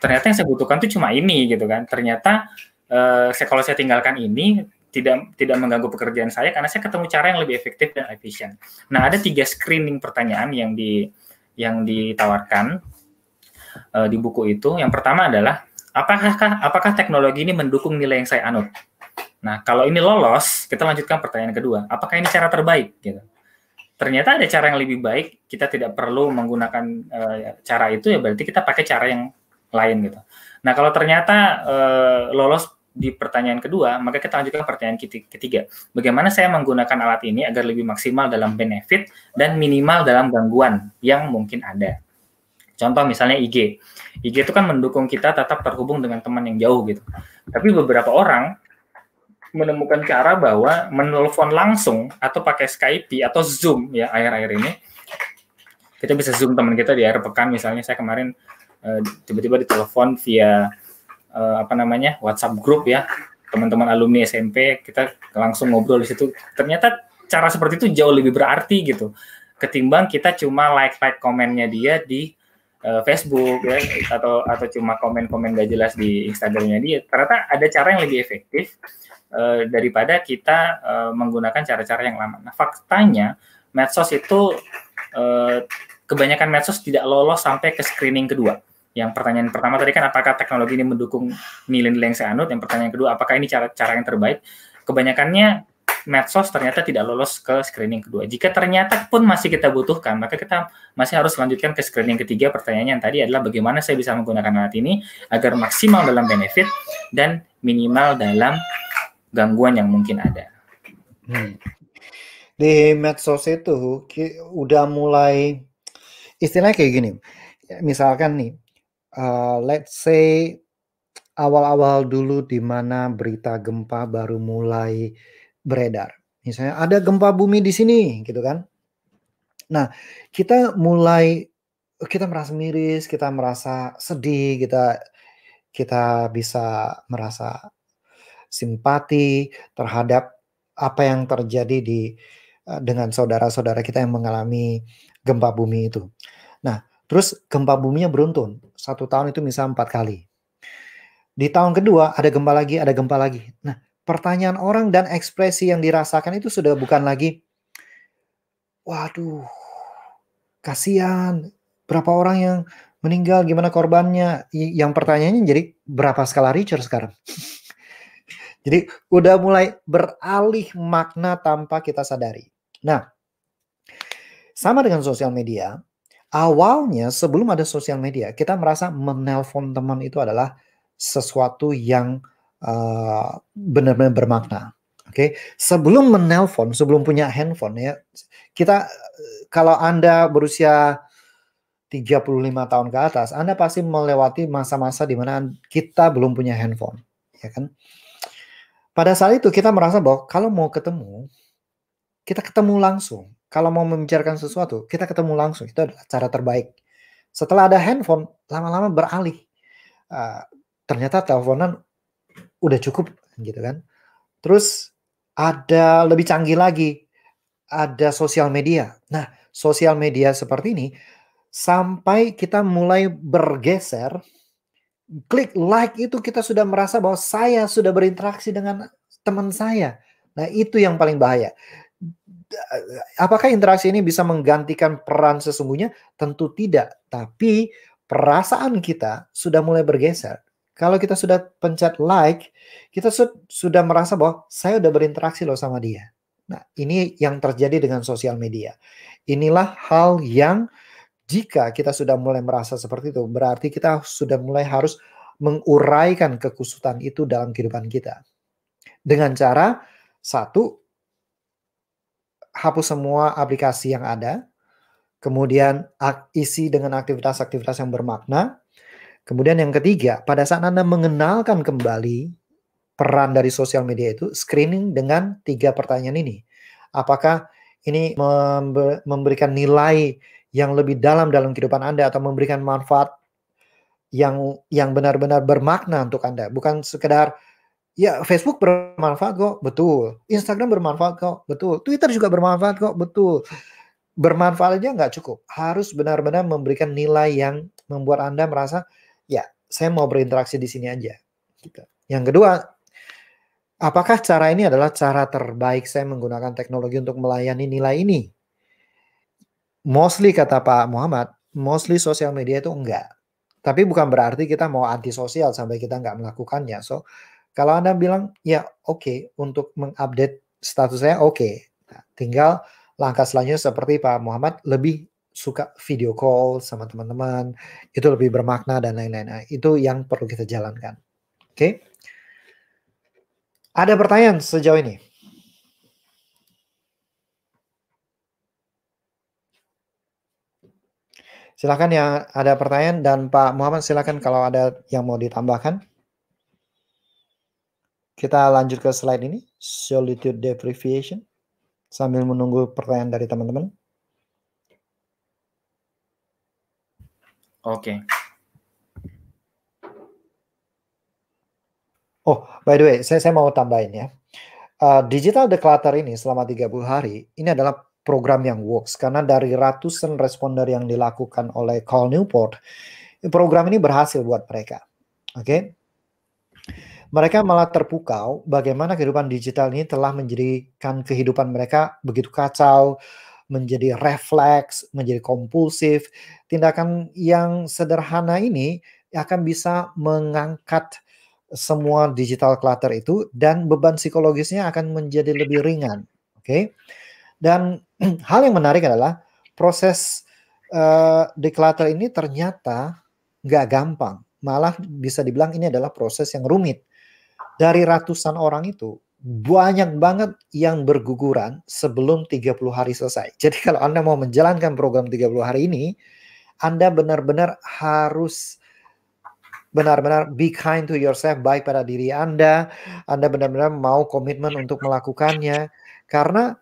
ternyata yang saya butuhkan itu cuma ini gitu kan. Ternyata uh, kalau saya tinggalkan ini tidak tidak mengganggu pekerjaan saya karena saya ketemu cara yang lebih efektif dan efisien. Nah ada tiga screening pertanyaan yang di yang ditawarkan di buku itu. Yang pertama adalah Apakah apakah teknologi ini mendukung nilai yang saya anut? Nah, kalau ini lolos, kita lanjutkan pertanyaan kedua. Apakah ini cara terbaik? Gitu. Ternyata ada cara yang lebih baik. Kita tidak perlu menggunakan e, cara itu ya berarti kita pakai cara yang lain gitu. Nah, kalau ternyata e, lolos di pertanyaan kedua, maka kita lanjutkan pertanyaan ketiga. Bagaimana saya menggunakan alat ini agar lebih maksimal dalam benefit dan minimal dalam gangguan yang mungkin ada. Contoh misalnya IG. IG itu kan mendukung kita tetap terhubung dengan teman yang jauh gitu. Tapi beberapa orang menemukan cara bahwa menelpon langsung atau pakai Skype atau Zoom ya akhir-akhir ini kita bisa Zoom teman kita di akhir pekan misalnya saya kemarin tiba eh, tiba-tiba ditelepon via uh, apa namanya WhatsApp grup ya teman-teman alumni SMP kita langsung ngobrol di situ ternyata cara seperti itu jauh lebih berarti gitu ketimbang kita cuma like like komennya dia di uh, Facebook ya atau atau cuma komen-komen gak jelas di Instagramnya dia ternyata ada cara yang lebih efektif uh, daripada kita uh, menggunakan cara-cara yang lama. Nah faktanya medsos itu uh, kebanyakan medsos tidak lolos sampai ke screening kedua. Yang pertanyaan pertama tadi kan apakah teknologi ini mendukung nilai-nilai yang saya anut? Yang pertanyaan kedua apakah ini cara-cara yang terbaik? Kebanyakannya medsos ternyata tidak lolos ke screening kedua. Jika ternyata pun masih kita butuhkan, maka kita masih harus lanjutkan ke screening ketiga. Pertanyaannya yang tadi adalah bagaimana saya bisa menggunakan alat ini agar maksimal dalam benefit dan minimal dalam gangguan yang mungkin ada. Hmm. Di medsos itu udah mulai istilahnya kayak gini. Misalkan nih, uh, let's say awal-awal dulu di mana berita gempa baru mulai beredar. Misalnya ada gempa bumi di sini gitu kan. Nah, kita mulai kita merasa miris, kita merasa sedih, kita kita bisa merasa simpati terhadap apa yang terjadi di eh, dengan saudara-saudara kita yang mengalami gempa bumi itu. Nah, terus gempa buminya beruntun. Satu tahun itu misalnya empat kali. Di tahun kedua ada gempa lagi, ada gempa lagi. Nah, pertanyaan orang dan ekspresi yang dirasakan itu sudah bukan lagi waduh kasihan berapa orang yang meninggal gimana korbannya yang pertanyaannya jadi berapa skala Richter sekarang jadi udah mulai beralih makna tanpa kita sadari nah sama dengan sosial media awalnya sebelum ada sosial media kita merasa menelpon teman itu adalah sesuatu yang Eh, benar-benar bermakna. Oke, okay? sebelum menelpon, sebelum punya handphone ya, kita eh, kalau Anda berusia 35 tahun ke atas, Anda pasti melewati masa-masa di mana kita belum punya handphone, ya kan? Pada saat itu kita merasa bahwa kalau mau ketemu, kita ketemu langsung. Kalau mau membicarakan sesuatu, kita ketemu langsung. Itu adalah cara terbaik. Setelah ada handphone, lama-lama beralih. Uh, ternyata teleponan udah cukup gitu kan. Terus ada lebih canggih lagi, ada sosial media. Nah, sosial media seperti ini sampai kita mulai bergeser klik like itu kita sudah merasa bahwa saya sudah berinteraksi dengan teman saya. Nah, itu yang paling bahaya. Apakah interaksi ini bisa menggantikan peran sesungguhnya? Tentu tidak, tapi perasaan kita sudah mulai bergeser. Kalau kita sudah pencet like, kita sudah merasa bahwa saya sudah berinteraksi loh sama dia. Nah, ini yang terjadi dengan sosial media. Inilah hal yang jika kita sudah mulai merasa seperti itu, berarti kita sudah mulai harus menguraikan kekusutan itu dalam kehidupan kita. Dengan cara satu hapus semua aplikasi yang ada, kemudian isi dengan aktivitas-aktivitas yang bermakna, Kemudian yang ketiga, pada saat Anda mengenalkan kembali peran dari sosial media itu, screening dengan tiga pertanyaan ini. Apakah ini memberikan nilai yang lebih dalam dalam kehidupan Anda atau memberikan manfaat yang yang benar-benar bermakna untuk Anda, bukan sekedar ya Facebook bermanfaat kok, betul. Instagram bermanfaat kok, betul. Twitter juga bermanfaat kok, betul. Bermanfaat aja nggak cukup, harus benar-benar memberikan nilai yang membuat Anda merasa ya saya mau berinteraksi di sini aja. Gitu. Yang kedua, apakah cara ini adalah cara terbaik saya menggunakan teknologi untuk melayani nilai ini? Mostly kata Pak Muhammad, mostly sosial media itu enggak. Tapi bukan berarti kita mau antisosial sampai kita enggak melakukannya. So, kalau Anda bilang, ya oke, okay, untuk mengupdate statusnya oke. Okay. Nah, tinggal langkah selanjutnya seperti Pak Muhammad, lebih suka video call sama teman-teman itu lebih bermakna dan lain-lain nah, itu yang perlu kita jalankan oke okay? ada pertanyaan sejauh ini Silahkan yang ada pertanyaan dan Pak Muhammad silahkan kalau ada yang mau ditambahkan. Kita lanjut ke slide ini, solitude deprivation, sambil menunggu pertanyaan dari teman-teman. Oke. Okay. Oh, by the way, saya saya mau tambahin ya. Uh, digital declutter ini selama 30 hari ini adalah program yang works karena dari ratusan responder yang dilakukan oleh Call Newport, program ini berhasil buat mereka. Oke. Okay? Mereka malah terpukau bagaimana kehidupan digital ini telah menjadikan kehidupan mereka begitu kacau, menjadi refleks, menjadi kompulsif. Tindakan yang sederhana ini akan bisa mengangkat semua digital clutter itu dan beban psikologisnya akan menjadi lebih ringan. Oke. Okay? Dan hal yang menarik adalah proses uh, declutter ini ternyata nggak gampang. Malah bisa dibilang ini adalah proses yang rumit. Dari ratusan orang itu, banyak banget yang berguguran sebelum 30 hari selesai. Jadi kalau Anda mau menjalankan program 30 hari ini, Anda benar-benar harus benar-benar be kind to yourself, baik pada diri Anda. Anda benar-benar mau komitmen untuk melakukannya. Karena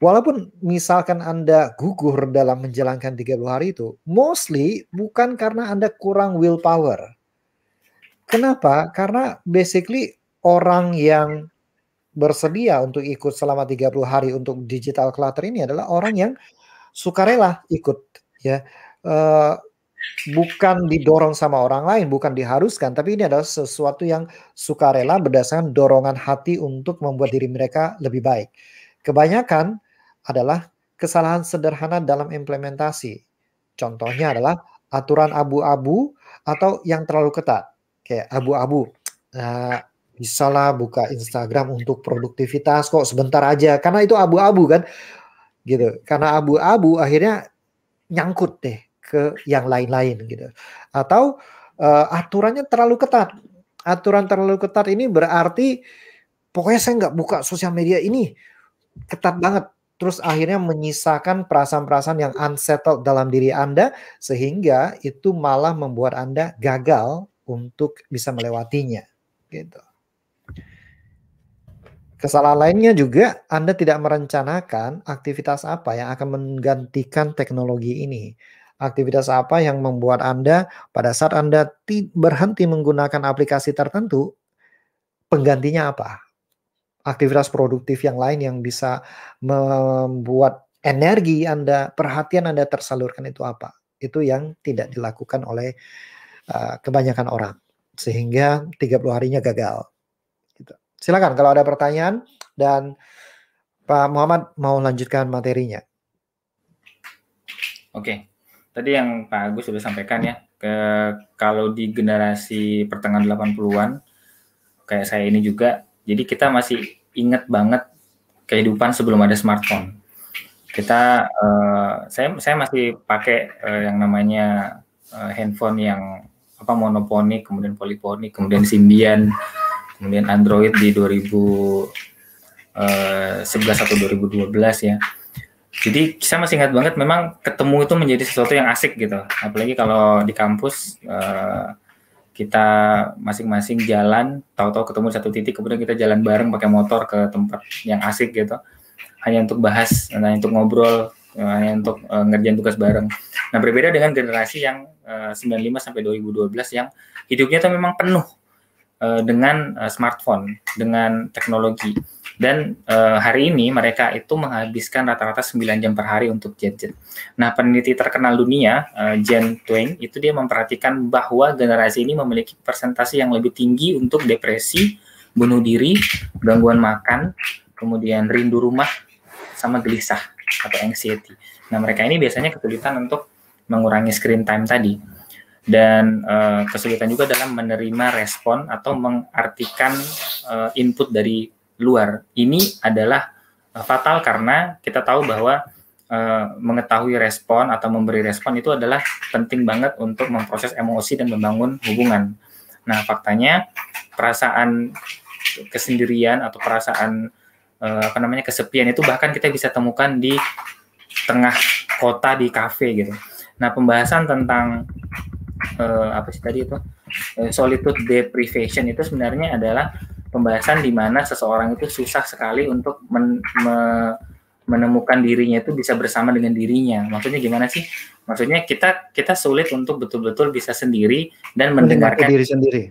walaupun misalkan Anda gugur dalam menjalankan 30 hari itu, mostly bukan karena Anda kurang willpower. Kenapa? Karena basically orang yang bersedia untuk ikut selama 30 hari untuk digital clutter ini adalah orang yang sukarela ikut ya uh, bukan didorong sama orang lain bukan diharuskan tapi ini adalah sesuatu yang sukarela berdasarkan dorongan hati untuk membuat diri mereka lebih baik kebanyakan adalah kesalahan sederhana dalam implementasi contohnya adalah aturan abu-abu atau yang terlalu ketat kayak abu-abu nah, bisalah buka Instagram untuk produktivitas kok sebentar aja karena itu abu-abu kan gitu karena abu-abu akhirnya nyangkut deh ke yang lain-lain gitu atau uh, aturannya terlalu ketat aturan terlalu ketat ini berarti pokoknya saya nggak buka sosial media ini ketat banget terus akhirnya menyisakan perasaan-perasaan yang unsettled dalam diri Anda sehingga itu malah membuat Anda gagal untuk bisa melewatinya gitu. Kesalahan lainnya juga Anda tidak merencanakan aktivitas apa yang akan menggantikan teknologi ini. Aktivitas apa yang membuat Anda pada saat Anda berhenti menggunakan aplikasi tertentu, penggantinya apa? Aktivitas produktif yang lain yang bisa membuat energi Anda, perhatian Anda tersalurkan itu apa? Itu yang tidak dilakukan oleh uh, kebanyakan orang. Sehingga 30 harinya gagal silakan kalau ada pertanyaan dan Pak Muhammad mau lanjutkan materinya. Oke, tadi yang Pak Agus sudah sampaikan ya, ke, kalau di generasi pertengahan 80-an, kayak saya ini juga, jadi kita masih ingat banget kehidupan sebelum ada smartphone. Kita, uh, saya, saya masih pakai uh, yang namanya uh, handphone yang apa monoponik, kemudian poliponik, kemudian simbian, kemudian Android di 2011 eh, atau 2012 ya. Jadi saya masih ingat banget memang ketemu itu menjadi sesuatu yang asik gitu. Apalagi kalau di kampus eh, kita masing-masing jalan, tahu-tahu ketemu satu titik kemudian kita jalan bareng pakai motor ke tempat yang asik gitu. Hanya untuk bahas, hanya untuk ngobrol, eh, hanya untuk ngerjain tugas bareng. Nah, berbeda dengan generasi yang 95 sampai 2012 yang hidupnya itu memang penuh Eh, dengan uh, smartphone, dengan teknologi. Dan uh, hari ini mereka itu menghabiskan rata-rata 9 jam per hari untuk gadget. Nah, peneliti terkenal dunia, uh, Jen Twain, itu dia memperhatikan bahwa generasi ini memiliki persentase yang lebih tinggi untuk depresi, bunuh diri, gangguan makan, kemudian rindu rumah, sama gelisah atau anxiety. Nah, mereka ini biasanya kesulitan untuk mengurangi screen time tadi dan uh, kesulitan juga dalam menerima respon atau mengartikan uh, input dari luar. Ini adalah uh, fatal karena kita tahu bahwa uh, mengetahui respon atau memberi respon itu adalah penting banget untuk memproses emosi dan membangun hubungan. Nah, faktanya perasaan kesendirian atau perasaan uh, apa namanya kesepian itu bahkan kita bisa temukan di tengah kota di kafe gitu. Nah, pembahasan tentang uh, apa sih tadi itu uh, solitude deprivation itu sebenarnya adalah pembahasan di mana seseorang itu susah sekali untuk men, me, menemukan dirinya itu bisa bersama dengan dirinya. Maksudnya gimana sih? Maksudnya kita kita sulit untuk betul-betul bisa sendiri dan mendengarkan diri sendiri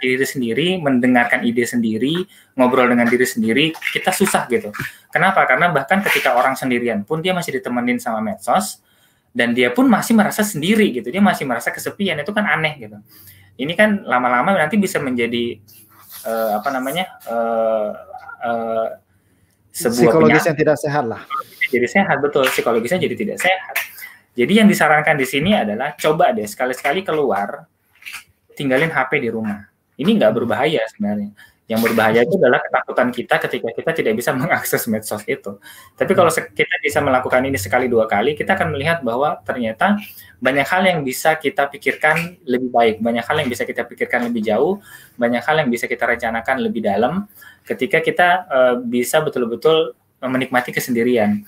diri sendiri, mendengarkan ide sendiri, ngobrol dengan diri sendiri, kita susah gitu. Kenapa? Karena bahkan ketika orang sendirian pun dia masih ditemenin sama medsos, dan dia pun masih merasa sendiri gitu dia masih merasa kesepian itu kan aneh gitu ini kan lama-lama nanti bisa menjadi uh, apa namanya uh, uh, sebuah psikologis penyakit. yang tidak sehat lah jadi sehat betul psikologisnya jadi tidak sehat jadi yang disarankan di sini adalah coba deh sekali-sekali keluar tinggalin HP di rumah ini nggak berbahaya sebenarnya yang berbahaya itu adalah ketakutan kita ketika kita tidak bisa mengakses medsos itu. Tapi kalau kita bisa melakukan ini sekali dua kali, kita akan melihat bahwa ternyata banyak hal yang bisa kita pikirkan lebih baik, banyak hal yang bisa kita pikirkan lebih jauh, banyak hal yang bisa kita rencanakan lebih dalam ketika kita uh, bisa betul-betul menikmati kesendirian.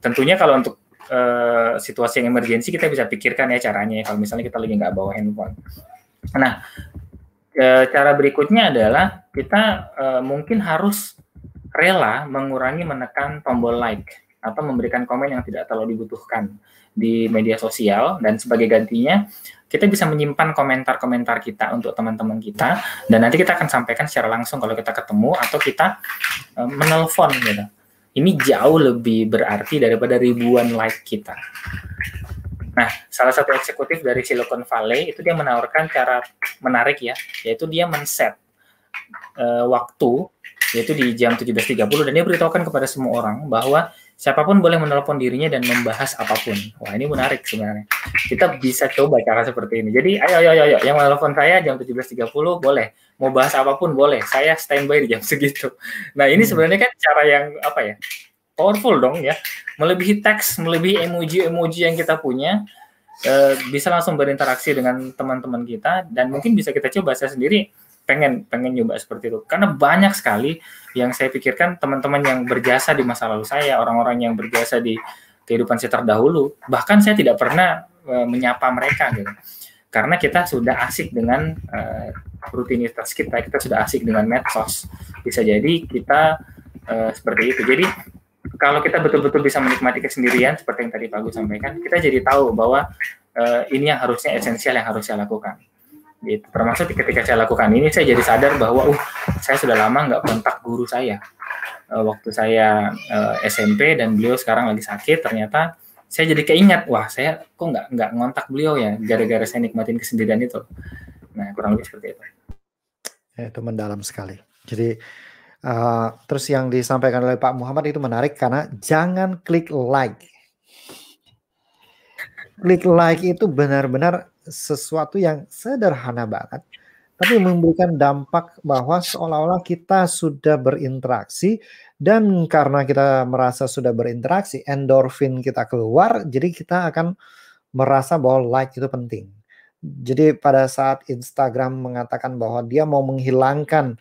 Tentunya kalau untuk uh, situasi yang emergensi kita bisa pikirkan ya caranya ya, kalau misalnya kita lagi nggak bawa handphone. Nah, e, cara berikutnya adalah kita e, mungkin harus rela mengurangi menekan tombol like atau memberikan komen yang tidak terlalu dibutuhkan di media sosial dan sebagai gantinya kita bisa menyimpan komentar-komentar kita untuk teman-teman kita dan nanti kita akan sampaikan secara langsung kalau kita ketemu atau kita e, menelpon gitu. Ini jauh lebih berarti daripada ribuan like kita. Nah, salah satu eksekutif dari Silicon Valley itu dia menawarkan cara menarik ya, yaitu dia men-set uh, waktu yaitu di jam 17.30 dan dia beritahukan kepada semua orang bahwa siapapun boleh menelpon dirinya dan membahas apapun. Wah, ini menarik sebenarnya. Kita bisa coba cara seperti ini. Jadi, ayo ayo ayo, yang menelpon saya jam 17.30 boleh. Mau bahas apapun boleh. Saya standby di jam segitu. Nah, ini hmm. sebenarnya kan cara yang apa ya? powerful dong ya melebihi teks melebihi emoji emoji yang kita punya e, bisa langsung berinteraksi dengan teman-teman kita dan mungkin bisa kita coba saya sendiri pengen pengen nyoba seperti itu karena banyak sekali yang saya pikirkan teman-teman yang berjasa di masa lalu saya orang-orang yang berjasa di kehidupan saya terdahulu bahkan saya tidak pernah e, menyapa mereka gitu karena kita sudah asik dengan uh, rutinitas kita kita sudah asik dengan medsos bisa jadi kita uh, seperti itu jadi kalau kita betul-betul bisa menikmati kesendirian seperti yang tadi Pak Gus sampaikan, kita jadi tahu bahwa uh, ini yang harusnya esensial yang harus saya lakukan. Gitu. Termasuk ketika saya lakukan ini, saya jadi sadar bahwa, uh, saya sudah lama nggak kontak guru saya. Uh, waktu saya uh, eh, SMP dan beliau sekarang lagi sakit, ternyata saya jadi keingat, wah saya kok nggak nggak ngontak beliau ya, gara-gara saya nikmatin kesendirian itu. Nah kurang lebih seperti itu. Ya, itu mendalam sekali. Jadi Uh, terus yang disampaikan oleh Pak Muhammad itu menarik karena jangan klik like. Klik like itu benar-benar sesuatu yang sederhana banget, tapi memberikan dampak bahwa seolah-olah kita sudah berinteraksi dan karena kita merasa sudah berinteraksi, endorfin kita keluar, jadi kita akan merasa bahwa like itu penting. Jadi pada saat Instagram mengatakan bahwa dia mau menghilangkan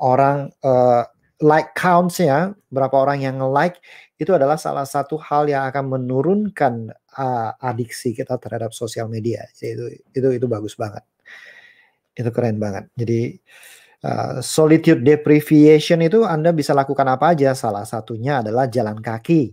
orang uh, like counts ya berapa orang yang like itu adalah salah satu hal yang akan menurunkan uh, adiksi kita terhadap sosial media. Jadi itu itu itu bagus banget. Itu keren banget. Jadi uh, solitude deprivation itu Anda bisa lakukan apa aja. Salah satunya adalah jalan kaki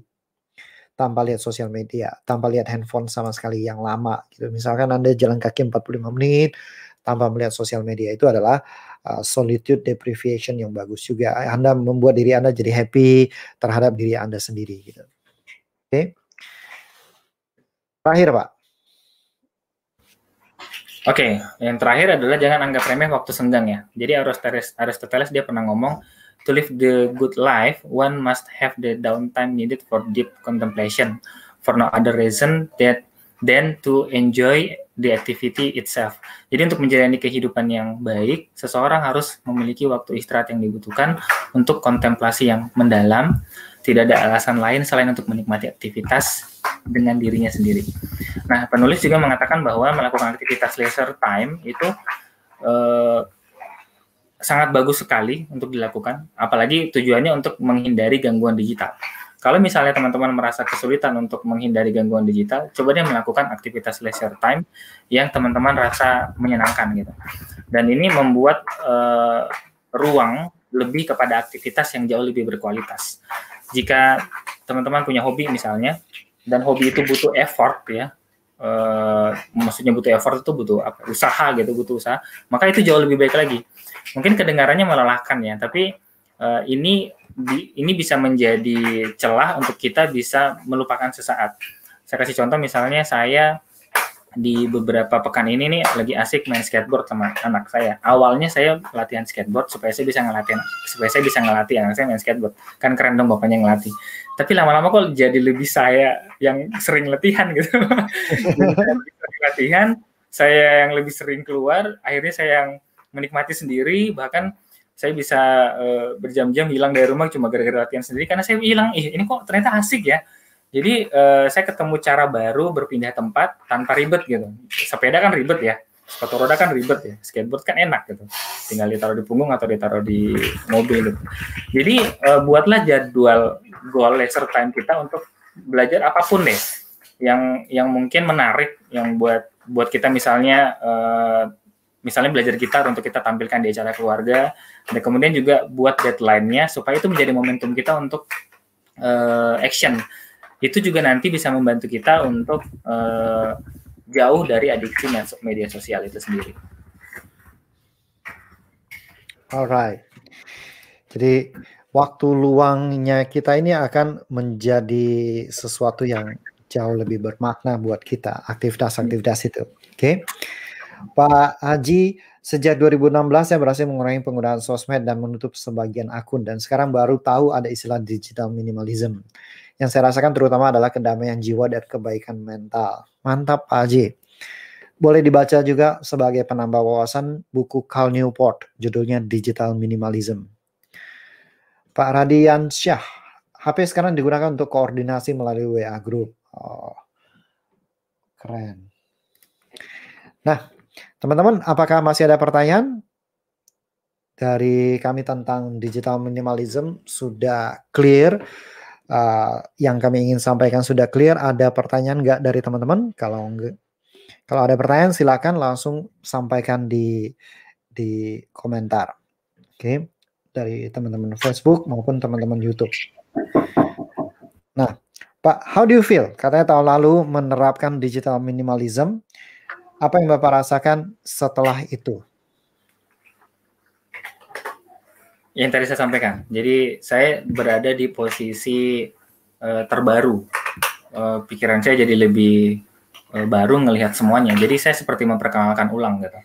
tanpa lihat sosial media, tanpa lihat handphone sama sekali yang lama gitu. Misalkan Anda jalan kaki 45 menit tanpa melihat sosial media itu adalah Uh, solitude deprivation yang bagus juga. Anda membuat diri Anda jadi happy terhadap diri Anda sendiri gitu. Oke. Okay. Terakhir, Pak. Oke, okay. yang terakhir adalah jangan anggap remeh waktu senggang ya. Jadi Aristoteles, Aristoteles dia pernah ngomong to live the good life, one must have the downtime needed for deep contemplation. For no other reason that than to enjoy the activity itself. Jadi untuk menjalani kehidupan yang baik, seseorang harus memiliki waktu istirahat yang dibutuhkan untuk kontemplasi yang mendalam. Tidak ada alasan lain selain untuk menikmati aktivitas dengan dirinya sendiri. Nah, penulis juga mengatakan bahwa melakukan aktivitas leisure time itu eh, sangat bagus sekali untuk dilakukan, apalagi tujuannya untuk menghindari gangguan digital. Kalau misalnya teman-teman merasa kesulitan untuk menghindari gangguan digital, coba dia melakukan aktivitas leisure time yang teman-teman rasa menyenangkan gitu. Dan ini membuat uh, ruang lebih kepada aktivitas yang jauh lebih berkualitas. Jika teman-teman punya hobi misalnya, dan hobi itu butuh effort ya, Uh, maksudnya butuh effort itu butuh apa, usaha gitu butuh usaha maka itu jauh lebih baik lagi mungkin kedengarannya melelahkan ya tapi uh, ini di, ini bisa menjadi celah untuk kita bisa melupakan sesaat. Saya kasih contoh misalnya saya di beberapa pekan ini nih lagi asik main skateboard sama anak saya. Awalnya saya latihan skateboard supaya saya bisa ngelatih supaya saya bisa ngelatih anak saya main skateboard. Kan keren dong bapaknya ngelatih. Tapi lama-lama kok jadi lebih saya yang sering latihan gitu. jadi, latihan, saya yang lebih sering keluar, akhirnya saya yang menikmati sendiri bahkan saya bisa uh, berjam-jam hilang dari rumah cuma gara-gara latihan sendiri karena saya hilang ih ini kok ternyata asik ya jadi uh, saya ketemu cara baru berpindah tempat tanpa ribet gitu sepeda kan ribet ya sepatu roda kan ribet ya skateboard kan enak gitu tinggal ditaruh di punggung atau ditaruh di mobil gitu jadi uh, buatlah jadwal goal laser time kita untuk belajar apapun deh yang yang mungkin menarik yang buat buat kita misalnya uh, misalnya belajar gitar untuk kita tampilkan di acara keluarga dan kemudian juga buat deadline-nya supaya itu menjadi momentum kita untuk uh, action itu juga nanti bisa membantu kita untuk uh, jauh dari adiksi media sosial itu sendiri. Alright, jadi waktu luangnya kita ini akan menjadi sesuatu yang jauh lebih bermakna buat kita aktivitas-aktivitas itu, oke? Okay? Pak Haji, sejak 2016 saya berhasil mengurangi penggunaan sosmed dan menutup sebagian akun dan sekarang baru tahu ada istilah digital minimalism. Yang saya rasakan terutama adalah kedamaian jiwa dan kebaikan mental. Mantap Pak Haji. Boleh dibaca juga sebagai penambah wawasan buku Carl Newport, judulnya Digital Minimalism. Pak Radian Syah, HP sekarang digunakan untuk koordinasi melalui WA Group. Oh, keren. Nah, Teman-teman, apakah masih ada pertanyaan dari kami tentang digital minimalism? Sudah clear? Uh, yang kami ingin sampaikan sudah clear. Ada pertanyaan nggak dari teman-teman? Kalau enggak, kalau ada pertanyaan silakan langsung sampaikan di di komentar. Oke, okay. dari teman-teman Facebook maupun teman-teman YouTube. Nah, Pak, how do you feel? Katanya tahun lalu menerapkan digital minimalism apa yang Bapak rasakan setelah itu? Yang tadi saya sampaikan. Jadi saya berada di posisi uh, terbaru. Uh, pikiran saya jadi lebih uh, baru ngelihat semuanya. Jadi saya seperti memperkenalkan ulang gitu.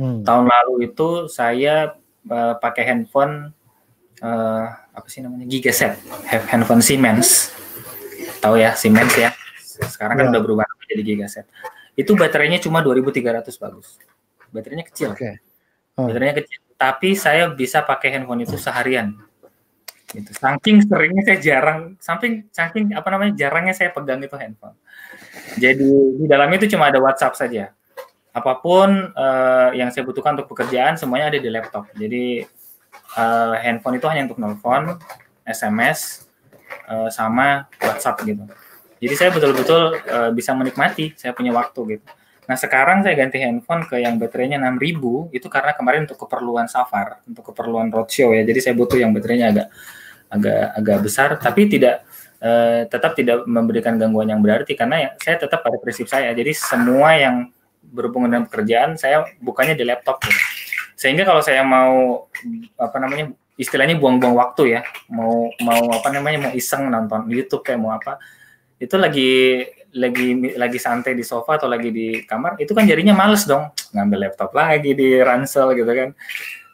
Hmm. Tahun lalu itu saya uh, pakai handphone uh, apa sih namanya gigaset handphone Siemens tahu ya Siemens ya sekarang kan ya. udah berubah jadi gigaset itu baterainya cuma 2300 bagus. Baterainya kecil. Okay. Hmm. Oh. Baterainya kecil, tapi saya bisa pakai handphone itu seharian. Gitu. Saking seringnya saya jarang, samping saking apa namanya jarangnya saya pegang itu handphone. Jadi di dalamnya itu cuma ada WhatsApp saja. Apapun uh, yang saya butuhkan untuk pekerjaan semuanya ada di laptop. Jadi uh, handphone itu hanya untuk nelfon, SMS, uh, eh, sama WhatsApp gitu. Jadi saya betul-betul uh, bisa menikmati, saya punya waktu gitu. Nah sekarang saya ganti handphone ke yang baterainya 6000 itu karena kemarin untuk keperluan safar, untuk keperluan roadshow ya. Jadi saya butuh yang baterainya agak agak agak besar, tapi tidak uh, tetap tidak memberikan gangguan yang berarti karena ya, saya tetap pada prinsip saya. Jadi semua yang berhubungan dengan pekerjaan saya bukannya di laptop ya. Sehingga kalau saya mau apa namanya istilahnya buang-buang waktu ya, mau mau apa namanya mau iseng nonton YouTube kayak mau apa, itu lagi lagi lagi santai di sofa atau lagi di kamar itu kan jadinya males dong ngambil laptop lagi di ransel gitu kan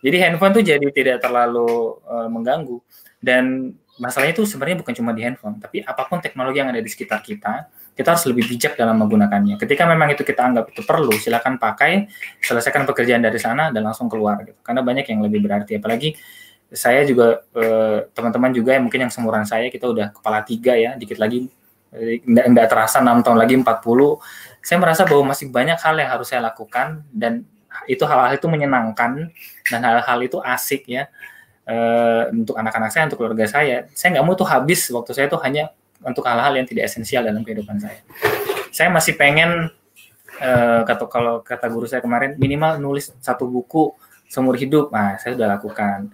jadi handphone tuh jadi tidak terlalu uh, mengganggu dan masalahnya itu sebenarnya bukan cuma di handphone tapi apapun teknologi yang ada di sekitar kita kita harus lebih bijak dalam menggunakannya ketika memang itu kita anggap itu perlu silakan pakai selesaikan pekerjaan dari sana dan langsung keluar gitu karena banyak yang lebih berarti apalagi saya juga eh, teman-teman juga yang mungkin yang semuran saya kita udah kepala tiga ya dikit lagi nggak terasa enam tahun lagi 40 saya merasa bahwa masih banyak hal yang harus saya lakukan dan itu hal-hal itu menyenangkan dan hal-hal itu asik ya uh, untuk anak-anak saya untuk keluarga saya saya nggak mau tuh habis waktu saya tuh hanya untuk hal-hal yang tidak esensial dalam kehidupan saya saya masih pengen uh, kata kalau kata guru saya kemarin minimal nulis satu buku seumur hidup nah saya sudah lakukan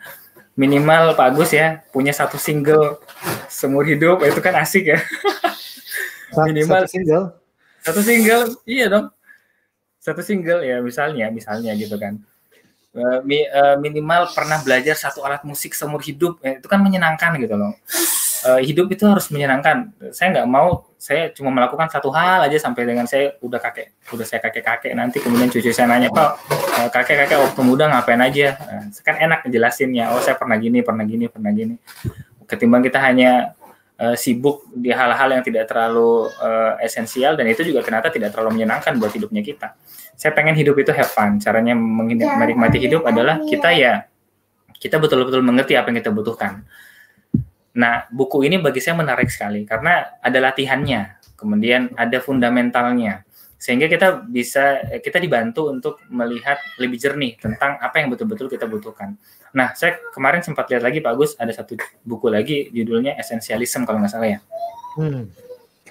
minimal Pak Agus ya punya satu single seumur hidup itu kan asik ya minimal satu single satu single iya dong satu single ya misalnya misalnya gitu kan eh, eh, minimal pernah belajar satu alat musik seumur hidup eh, itu kan menyenangkan gitu loh hidup itu harus menyenangkan. Saya nggak mau saya cuma melakukan satu hal aja sampai dengan saya udah kakek, udah saya kakek kakek nanti kemudian cucu saya nanya pak kakek kakek waktu muda ngapain aja? Nah, kan enak jelasinnya. Oh saya pernah gini, pernah gini, pernah gini. Ketimbang kita hanya uh, sibuk di hal-hal yang tidak terlalu uh, esensial dan itu juga ternyata tidak terlalu menyenangkan buat hidupnya kita. Saya pengen hidup itu have fun. Caranya menikmati hidup adalah kita ya kita betul-betul mengerti apa yang kita butuhkan. Nah, buku ini bagi saya menarik sekali karena ada latihannya, kemudian ada fundamentalnya. Sehingga kita bisa kita dibantu untuk melihat lebih jernih tentang apa yang betul-betul kita butuhkan. Nah, saya kemarin sempat lihat lagi Pak Gus ada satu buku lagi judulnya Essentialism kalau nggak salah ya. Hmm.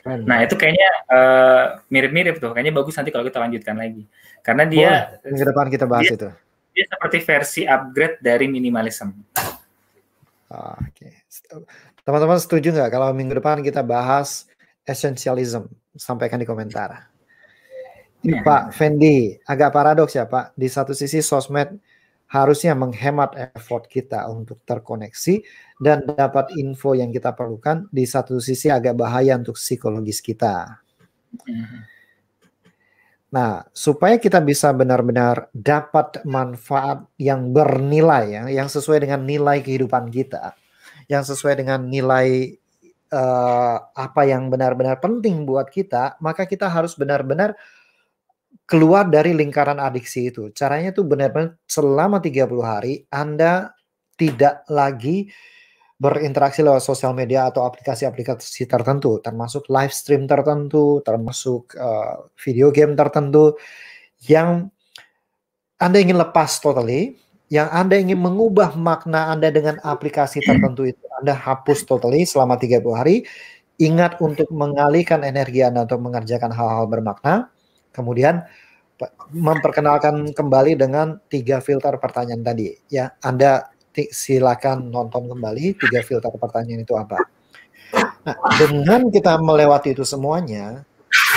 Nah, itu kayaknya eh, mirip-mirip uh, tuh. Kayaknya bagus nanti kalau kita lanjutkan lagi. Karena dia Boleh. minggu depan kita bahas dia, itu. Dia seperti versi upgrade dari minimalism. Oh, ah, Oke. Okay. Teman-teman setuju nggak kalau minggu depan kita bahas Essentialism? Sampaikan di komentar. Ini, iya. Pak Fendi, agak paradoks ya Pak. Di satu sisi sosmed harusnya menghemat effort kita untuk terkoneksi dan dapat info yang kita perlukan di satu sisi agak bahaya untuk psikologis kita. Nah, supaya kita bisa benar-benar dapat manfaat yang bernilai ya, yang sesuai dengan nilai kehidupan kita, yang sesuai dengan nilai uh, apa yang benar-benar penting buat kita, maka kita harus benar-benar keluar dari lingkaran adiksi itu. Caranya tuh benar-benar selama 30 hari Anda tidak lagi berinteraksi lewat sosial media atau aplikasi-aplikasi tertentu, termasuk live stream tertentu, termasuk uh, video game tertentu yang Anda ingin lepas totally, yang Anda ingin mengubah makna Anda dengan aplikasi tertentu itu Anda hapus totally selama 30 hari. Ingat untuk mengalihkan energi Anda untuk mengerjakan hal-hal bermakna Kemudian memperkenalkan kembali dengan tiga filter pertanyaan tadi. Ya, Anda silakan nonton kembali tiga filter pertanyaan itu apa. Nah, dengan kita melewati itu semuanya,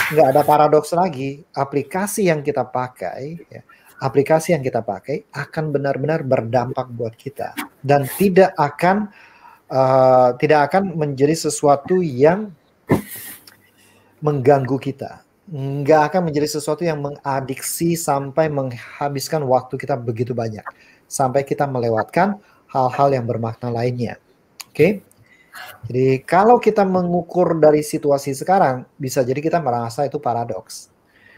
nggak ada paradoks lagi. Aplikasi yang kita pakai, ya, aplikasi yang kita pakai akan benar-benar berdampak buat kita dan tidak akan uh, tidak akan menjadi sesuatu yang mengganggu kita nggak akan menjadi sesuatu yang mengadiksi sampai menghabiskan waktu kita begitu banyak sampai kita melewatkan hal-hal yang bermakna lainnya. Oke. Okay? Jadi kalau kita mengukur dari situasi sekarang bisa jadi kita merasa itu paradoks.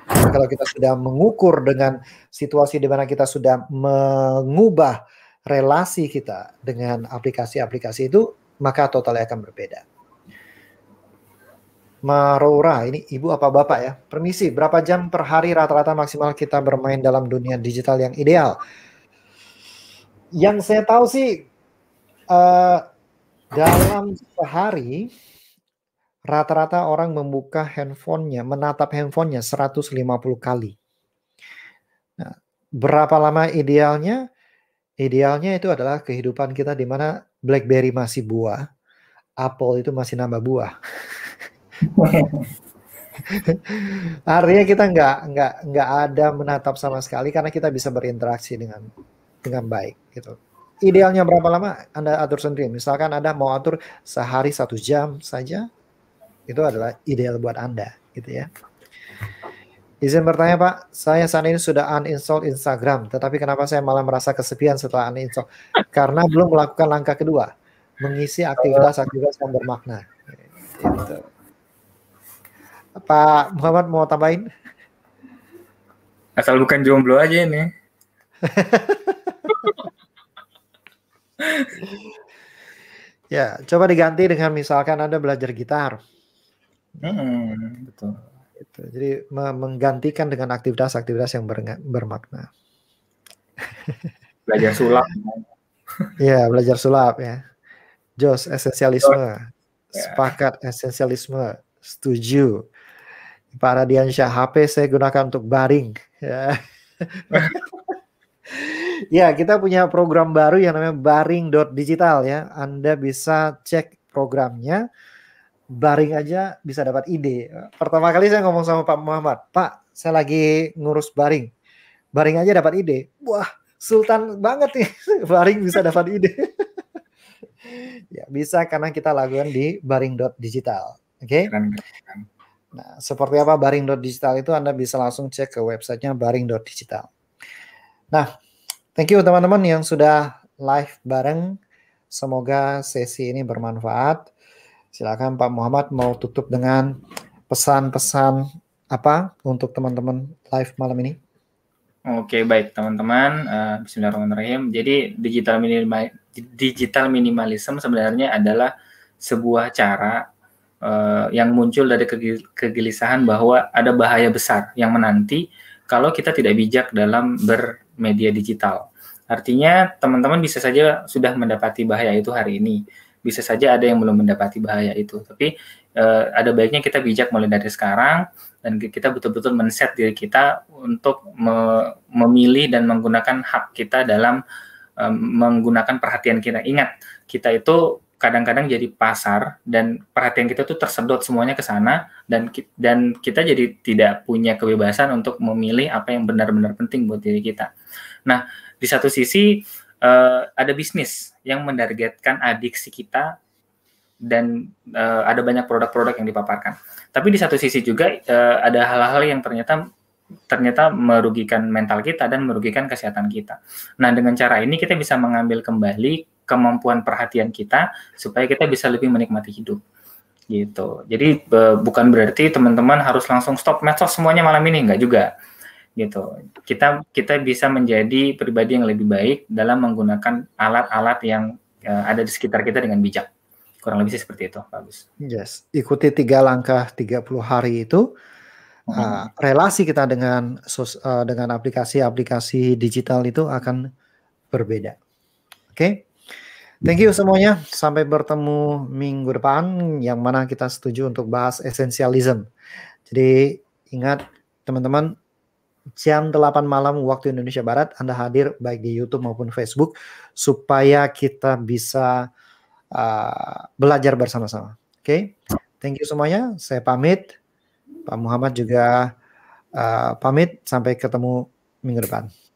Kalau kita sudah mengukur dengan situasi di mana kita sudah mengubah relasi kita dengan aplikasi-aplikasi itu, maka totalnya akan berbeda. Marora, ini ibu apa bapak ya? Permisi, berapa jam per hari rata-rata maksimal kita bermain dalam dunia digital yang ideal? Yang saya tahu sih uh, dalam sehari rata-rata orang membuka handphonenya, menatap handphonenya 150 kali. Nah, berapa lama idealnya? Idealnya itu adalah kehidupan kita di mana BlackBerry masih buah, Apple itu masih nambah buah. Artinya kita nggak nggak nggak ada menatap sama sekali karena kita bisa berinteraksi dengan dengan baik gitu. Idealnya berapa lama Anda atur sendiri? Misalkan Anda mau atur sehari satu jam saja, itu adalah ideal buat Anda gitu ya. Izin bertanya Pak, saya saat ini sudah uninstall Instagram, tetapi kenapa saya malah merasa kesepian setelah uninstall? Karena belum melakukan langkah kedua, mengisi aktivitas-aktivitas yang bermakna. Gitu. Pak Muhammad mau tambahin? Asal bukan jomblo aja ini. ya, coba diganti dengan misalkan Anda belajar gitar. Hmm, betul. Gitu. Jadi menggantikan dengan aktivitas-aktivitas yang bermakna. belajar sulap. ya, belajar sulap ya. Jos esensialisme. Ya. Sepakat esensialisme. Setuju. Pak Radiansyah HP saya gunakan untuk baring. Ya. ya. kita punya program baru yang namanya baring.digital ya. Anda bisa cek programnya. Baring aja bisa dapat ide. Pertama kali saya ngomong sama Pak Muhammad, "Pak, saya lagi ngurus baring." Baring aja dapat ide. Wah, sultan banget nih. Baring bisa dapat ide. ya, bisa karena kita lakukan di baring.digital. Oke. Okay? Nah, seperti apa baring.digital itu Anda bisa langsung cek ke websitenya baring.digital. Nah, thank you teman-teman yang sudah live bareng. Semoga sesi ini bermanfaat. Silakan Pak Muhammad mau tutup dengan pesan-pesan apa untuk teman-teman live malam ini? Oke, baik teman-teman. Uh, Bismillahirrahmanirrahim. Jadi digital minimal digital minimalism sebenarnya adalah sebuah cara uh, yang muncul dari kegelisahan bahwa ada bahaya besar yang menanti kalau kita tidak bijak dalam bermedia digital. Artinya teman-teman bisa saja sudah mendapati bahaya itu hari ini, bisa saja ada yang belum mendapati bahaya itu. Tapi uh, ada baiknya kita bijak mulai dari sekarang dan kita betul-betul men-set diri kita untuk me memilih dan menggunakan hak kita dalam um, menggunakan perhatian kita. Ingat, kita itu kadang-kadang jadi pasar dan perhatian kita tuh tersedot semuanya ke sana dan dan kita jadi tidak punya kebebasan untuk memilih apa yang benar-benar penting buat diri kita. Nah, di satu sisi uh, ada bisnis yang menargetkan adiksi kita dan uh, ada banyak produk-produk yang dipaparkan. Tapi di satu sisi juga uh, ada hal-hal yang ternyata ternyata merugikan mental kita dan merugikan kesehatan kita. Nah, dengan cara ini kita bisa mengambil kembali kemampuan perhatian kita supaya kita bisa lebih menikmati hidup gitu. Jadi be, bukan berarti teman-teman harus langsung stop medsos semuanya malam ini enggak juga. Gitu. Kita kita bisa menjadi pribadi yang lebih baik dalam menggunakan alat-alat yang uh, ada di sekitar kita dengan bijak. Kurang lebih sih seperti itu, bagus. Yes, ikuti tiga langkah 30 hari itu. Uh, relasi kita dengan sos, uh, dengan aplikasi-aplikasi digital itu akan berbeda. Oke. Okay? Thank you semuanya. Sampai bertemu minggu depan yang mana kita setuju untuk bahas esensialism. Jadi ingat teman-teman jam 8 malam waktu Indonesia Barat Anda hadir baik di YouTube maupun Facebook supaya kita bisa uh, belajar bersama-sama. Oke. Okay? Thank you semuanya. Saya pamit. Pak Muhammad juga uh, pamit sampai ketemu minggu depan.